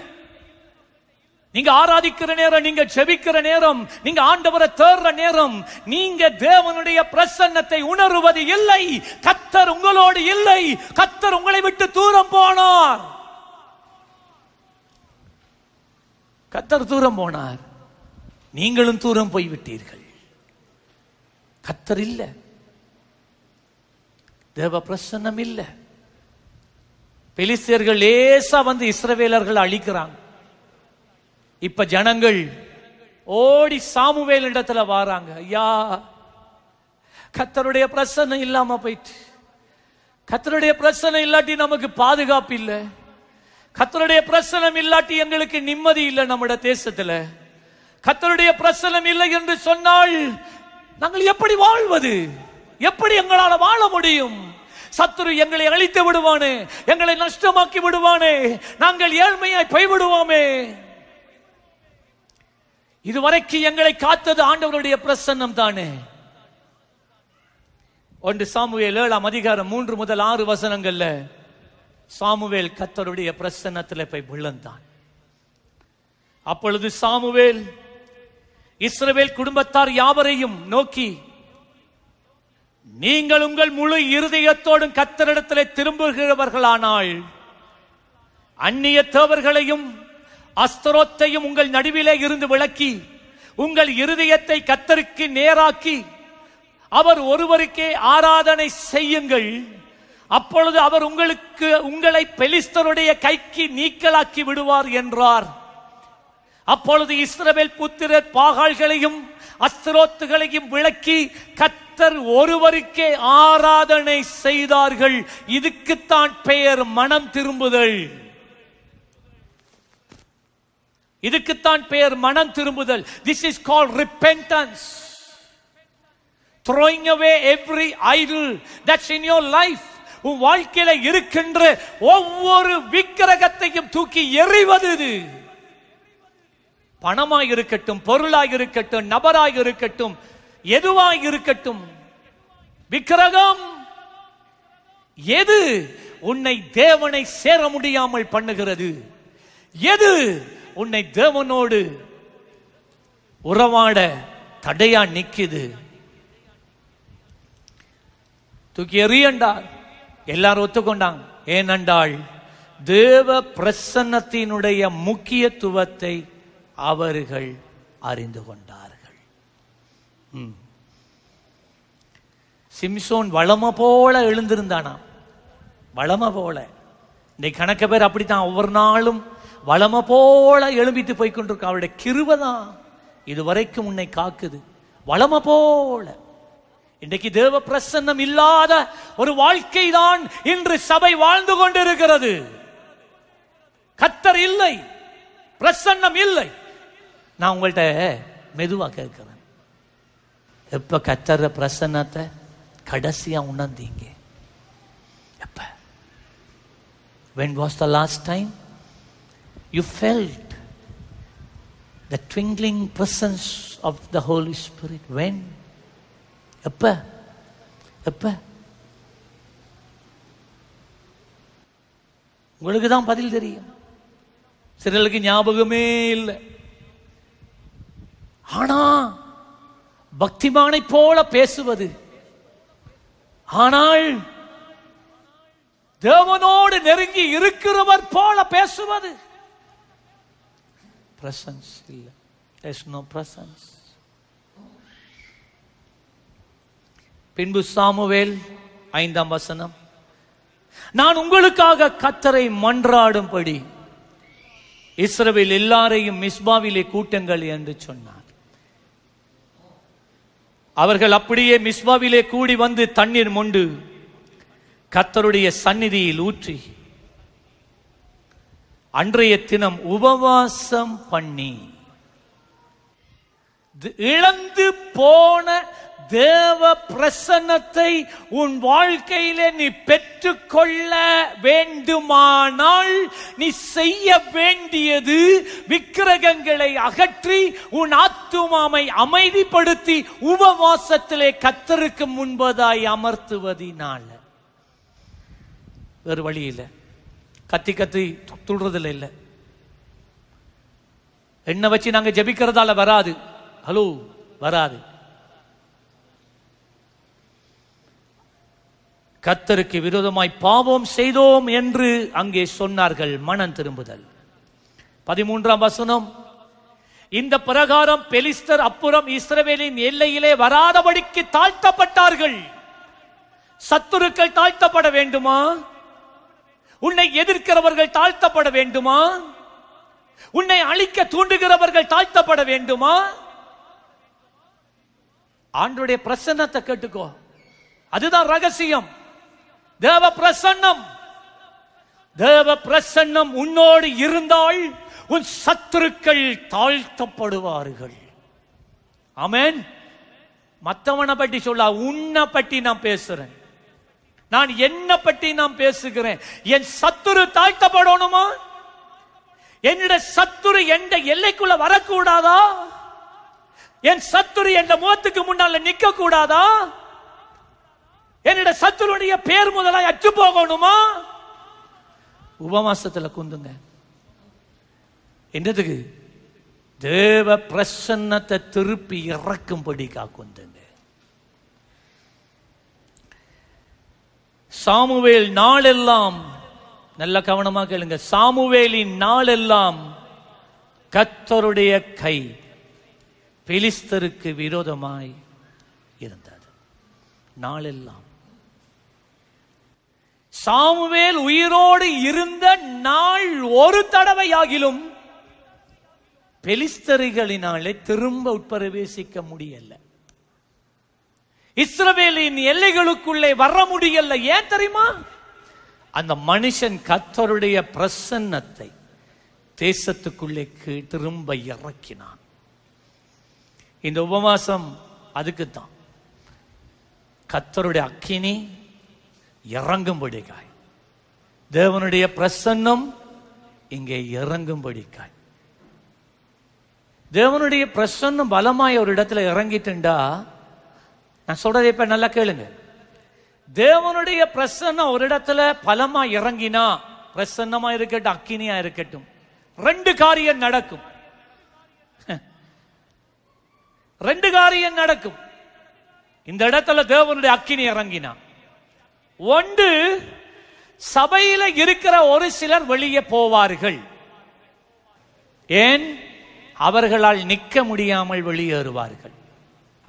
நீங்க ஆராதிக்கிற நேரம் நீங்க செபிக்கிற நேரம் நீங்க ஆண்டவரை தேர்ற நேரம் நீங்க தேவனுடைய பிரசன்னத்தை உணருவது இல்லை கத்தர் உங்களோடு இல்லை கத்தர் உங்களை விட்டு தூரம் போனார் கத்தர் தூரம் போனார் நீங்களும் தூரம் போய்விட்டீர்கள் கத்தர் இல்ல தேவ பிரசன்னம் இல்ல பெலிசியர்கள் லேசா வந்து இஸ்ரவேலர்கள் அழிக்கிறாங்க இப்ப ஜனங்கள் ஓடி சாமுவேல் இடத்துல வாராங்க ஐயா கத்தருடைய பிரசனை இல்லாம போயிட்டு கத்தருடைய பிரசனை இல்லாட்டி நமக்கு பாதுகாப்பு இல்லை கத்தருடைய பிரசனம் இல்லாட்டி எங்களுக்கு நிம்மதி இல்லை நம்முடைய தேசத்துல கத்தருடைய பிரசனம் இல்லை என்று சொன்னால் நாங்கள் எப்படி வாழ்வது எப்படி எங்களால் வாழ முடியும் சத்துரு எங்களை அழித்து விடுவானே எங்களை நஷ்டமாக்கி விடுவானே நாங்கள் ஏழ்மையாய் போய்விடுவோமே இதுவரைக்கு எங்களை காத்தது ஆண்டவருடைய பிரசன்னம் தானே ஒன்று சாமுவேல் ஏழாம் அதிகாரம் மூன்று முதல் ஆறு வசனங்கள்ல சாமுவேல் கத்தருடைய பிரசன்னத்தில் போய் விழுந்தான் அப்பொழுது சாமுவேல் இஸ்ரவேல் குடும்பத்தார் யாவரையும் நோக்கி நீங்கள் உங்கள் முழு இருதயத்தோடும் கத்தரிடத்தில் திரும்புகிறவர்களானால் அந்நிய தேவர்களையும் அஸ்தரோத்தையும் உங்கள் நடுவிலே இருந்து விளக்கி உங்கள் இருதயத்தை கத்தருக்கு நேராக்கி அவர் ஒருவருக்கே ஆராதனை செய்யுங்கள் அப்பொழுது அவர் உங்களுக்கு உங்களை பெலிஸ்தருடைய கைக்கு நீக்கலாக்கி விடுவார் என்றார் அப்பொழுது இஸ்ரவேல் புத்திர பாகால்களையும் அஸ்திரோத்துகளையும் விளக்கி கத்தர் ஒருவருக்கே ஆராதனை செய்தார்கள் இதுக்குத்தான் பெயர் மனம் திரும்புதல் இதுக்குத்தான் பெயர் மனம் திரும்புதல் this is call repentance throwing away every idol that's in your life உன் வாழ்க்கையில இருக்கின்ற ஒவ்வொரு விக்கிரகத்தையும் தூக்கி எறிவது இது பணமாக இருக்கட்டும் பொருளாக இருக்கட்டும் நபராக இருக்கட்டும் எதுவாக இருக்கட்டும் விக்கிரகம் எது உன்னை தேவனை சேர முடியாமல் பண்ணுகிறது எது உன்னை தேவனோடு உறவாட தடையா நிக்குது தூக்கி எறியண்டார் எல்லாரும் ஒத்துக்கொண்டாங்க ஏனென்றால் தேவ பிரசன்னத்தினுடைய முக்கியத்துவத்தை அவர்கள் அறிந்து கொண்டார்கள் சிம்சோன் வளம போல எழுந்திருந்தானா வளம போல இன்னைக்கு கணக்க பேர் அப்படித்தான் ஒவ்வொரு நாளும் வளம போல எழும்பிட்டு போய் கொண்டிருக்க அவருடைய கிருபை இதுவரைக்கும் இது வரைக்கும் உன்னை காக்குது வளம போல இன்றைக்கு தேவ பிரசன்னம் இல்லாத ஒரு வாழ்க்கை தான் இன்று சபை வாழ்ந்து கொண்டிருக்கிறது கத்தர் இல்லை பிரசன்னம் இல்லை நான் உங்கள்கிட்ட மெதுவாக கேட்கிறேன் எப்ப கத்தர் பிரசன்னத்தை கடைசியா உணர்ந்தீங்க எப்ப when was the last time you felt the twinkling presence of the Holy Spirit when எப்ப எப்ப உங்களுக்கு தான் பதில் தெரியும் சிலருக்கு ஞாபகமே இல்லை ஆனா பக்திமானை போல பேசுவது ஆனால் தேவனோடு நெருங்கி இருக்கிறவர் போல பேசுவது பிரசன்ஸ் இல்லை இஸ் நோ பிரசன்ஸ் பின்பு சாமுவேல் ஐந்தாம் வசனம் நான் உங்களுக்காக கத்தரை மன்றாடும்படி இஸ்ரோவில் எல்லாரையும் மிஸ்பாவிலே கூட்டங்கள் என்று சொன்னார் அவர்கள் அப்படியே மிஸ்பாவிலே கூடி வந்து தண்ணீர் மொண்டு கத்தருடைய சந்நிதியில் ஊற்றி அன்றைய தினம் உபவாசம் பண்ணி இழந்து போன தேவ பிரசன்னத்தை உன் வாழ்க்கையில நீ பெற்றுக்கொள்ள வேண்டுமானால் நீ செய்ய வேண்டியது விக்கிரகங்களை அகற்றி உன் ஆத்துமாமை அமைதிப்படுத்தி உபவாசத்திலே கத்தருக்கு முன்பதாய் அமர்த்துவதினால வேறு வழியில் கத்தி கத்தி துள்றதில்ல இல்லை என்ன வச்சு நாங்கள் ஜபிக்கிறதால வராது ஹலோ வராது கத்தருக்கு விரோதமாய் பாவம் செய்தோம் என்று அங்கே சொன்னார்கள் மனம் திரும்புதல் பதிமூன்றாம் வசனம் இந்த பிரகாரம் பெலிஸ்தர் அப்புறம் இஸ்ரவேலின் எல்லையிலே வராதபடிக்கு தாழ்த்தப்பட்டார்கள் சத்துருக்கள் தாழ்த்தப்பட வேண்டுமா உன்னை எதிர்க்கிறவர்கள் தாழ்த்தப்பட வேண்டுமா உன்னை அழிக்க தூண்டுகிறவர்கள் தாழ்த்தப்பட வேண்டுமா ஆண்டுடைய பிரசன்னத்தை கேட்டுக்கோ அதுதான் ரகசியம் தேவ பிரசன்னம் தேவ பிரசன்னம் உன்னோடு இருந்தால் உன் சத்துருக்கள் தாழ்த்தப்படுவார்கள் அமேன் மற்றவனை பற்றி சொல்ல உன்னை பற்றி நான் பேசுறேன் நான் என்ன பற்றி நான் பேசுகிறேன் என் சத்துரு தாழ்த்தப்படணுமா என்னுடைய சத்துரு எந்த எல்லைக்குள்ள வரக்கூடாதா என் சத்துரு எந்த முகத்துக்கு முன்னால நிக்க கூடாதா என்னுடைய சத்துருடைய பேர் முதலாய் அச்சு போகணுமா உபவாசத்துல குந்துங்க என்னதுக்கு தேவ பிரசன்னத்தை திருப்பி இறக்கும்படி காக்குந்துங்க சாமுவேல் நாளெல்லாம் நல்ல கவனமாக கேளுங்க சாமுவேலின் நாளெல்லாம் கத்தருடைய கை பிலிஸ்தருக்கு விரோதமாய் இருந்தது நாளெல்லாம் சாமுவேல் உயிரோடு இருந்த நாள் ஒரு தடவையாகிலும் பெலிஸ்தரிகளினாலே திரும்ப உட்பிரவேசிக்க முடியலை இஸ்ரவேலின் எல்லைகளுக்குள்ளே வர முடியல ஏன் தெரியுமா அந்த மனுஷன் கத்தருடைய பிரசன்னத்தை தேசத்துக்குள்ளே திரும்ப இறக்கினான் இந்த உபவாசம் அதுக்கு தான் கத்தருடைய அக்கினி இறங்கும்படிக்காய் தேவனுடைய பிரசன்னம் இங்கே இறங்கும்படிக்காய் தேவனுடைய பிரசன்னம் பலமாய் ஒரு இடத்துல இறங்கிட்டுண்டா நான் சொல்றதை இப்ப நல்லா கேளுங்க தேவனுடைய பிரசன்னம் ஒரு இடத்துல பலமா இறங்கினா பிரசன்னமா இருக்கட்டும் அக்கினியா இருக்கட்டும் ரெண்டு காரியம் நடக்கும் ரெண்டு காரியம் நடக்கும் இந்த இடத்துல தேவனுடைய அக்கினி இறங்கினா ஒன்று சபையில இருக்கிற ஒரு சிலர் வெளியே போவார்கள் ஏன் அவர்களால் நிற்க முடியாமல் வெளியேறுவார்கள்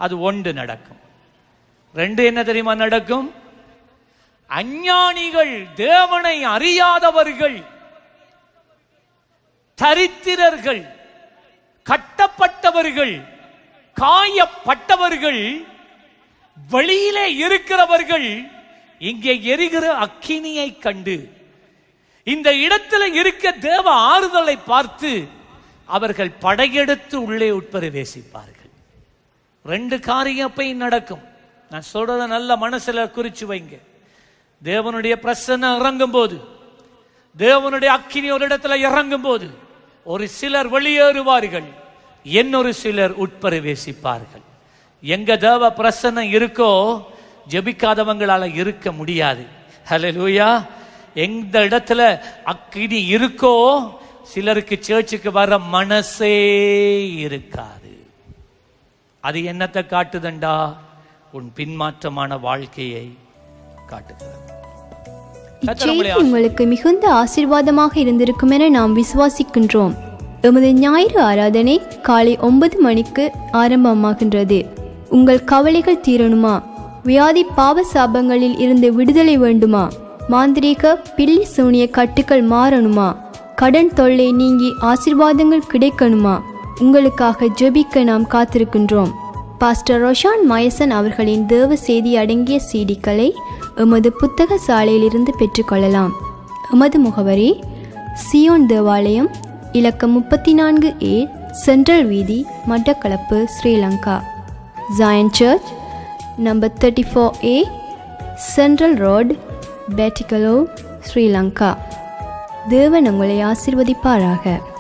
அது ஒன்று நடக்கும் ரெண்டு என்ன தெரியுமா நடக்கும் அஞ்ஞானிகள் தேவனை அறியாதவர்கள் தரித்திரர்கள் கட்டப்பட்டவர்கள் காயப்பட்டவர்கள் வெளியிலே இருக்கிறவர்கள் இங்கே எரிகிற அக்கினியை கண்டு இந்த இடத்துல இருக்க தேவ ஆறுதலை பார்த்து அவர்கள் படையெடுத்து உள்ளே உட்பிரவேசிப்பார்கள் ரெண்டு காரியப்பையும் நடக்கும் நான் சொல்றத நல்ல மனசுல குறிச்சு வைங்க தேவனுடைய பிரசன்னம் இறங்கும் போது தேவனுடைய அக்கினி ஒரு இடத்துல இறங்கும் போது ஒரு சிலர் வெளியேறுவார்கள் இன்னொரு சிலர் உட்பிரவேசிப்பார்கள் எங்க தேவ பிரசன்னம் இருக்கோ ஜபிக்காதவங்களால இருக்க முடியாது ஹலோ லூயா எந்த இடத்துல அக்கினி இருக்கோ சிலருக்கு சேர்ச்சுக்கு வர மனசே இருக்காது அது என்னத்தை காட்டுதண்டா உன் பின்மாற்றமான வாழ்க்கையை காட்டுகிறது உங்களுக்கு மிகுந்த ஆசிர்வாதமாக இருந்திருக்கும் என நாம் விசுவாசிக்கின்றோம் எமது ஞாயிறு ஆராதனை காலை ஒன்பது மணிக்கு ஆரம்பமாகின்றது உங்கள் கவலைகள் தீரணுமா வியாதி பாவ சாபங்களில் இருந்து விடுதலை வேண்டுமா மாந்திரீக பில்லி சூனிய கட்டுக்கள் மாறணுமா கடன் தொல்லை நீங்கி ஆசிர்வாதங்கள் கிடைக்கணுமா உங்களுக்காக ஜெபிக்க நாம் காத்திருக்கின்றோம் பாஸ்டர் ரொஷான் மயசன் அவர்களின் தேவ செய்தி அடங்கிய சீடிக்களை எமது புத்தக சாலையிலிருந்து பெற்றுக்கொள்ளலாம் எமது முகவரி சியோன் தேவாலயம் இலக்கம் முப்பத்தி நான்கு ஏ சென்ட்ரல் வீதி Batticaloa Sri Lanka Zion church number thirty four A central road Batticaloa Sri Lanka தேவன் உங்களை ஆசிர்வதிப்பாராக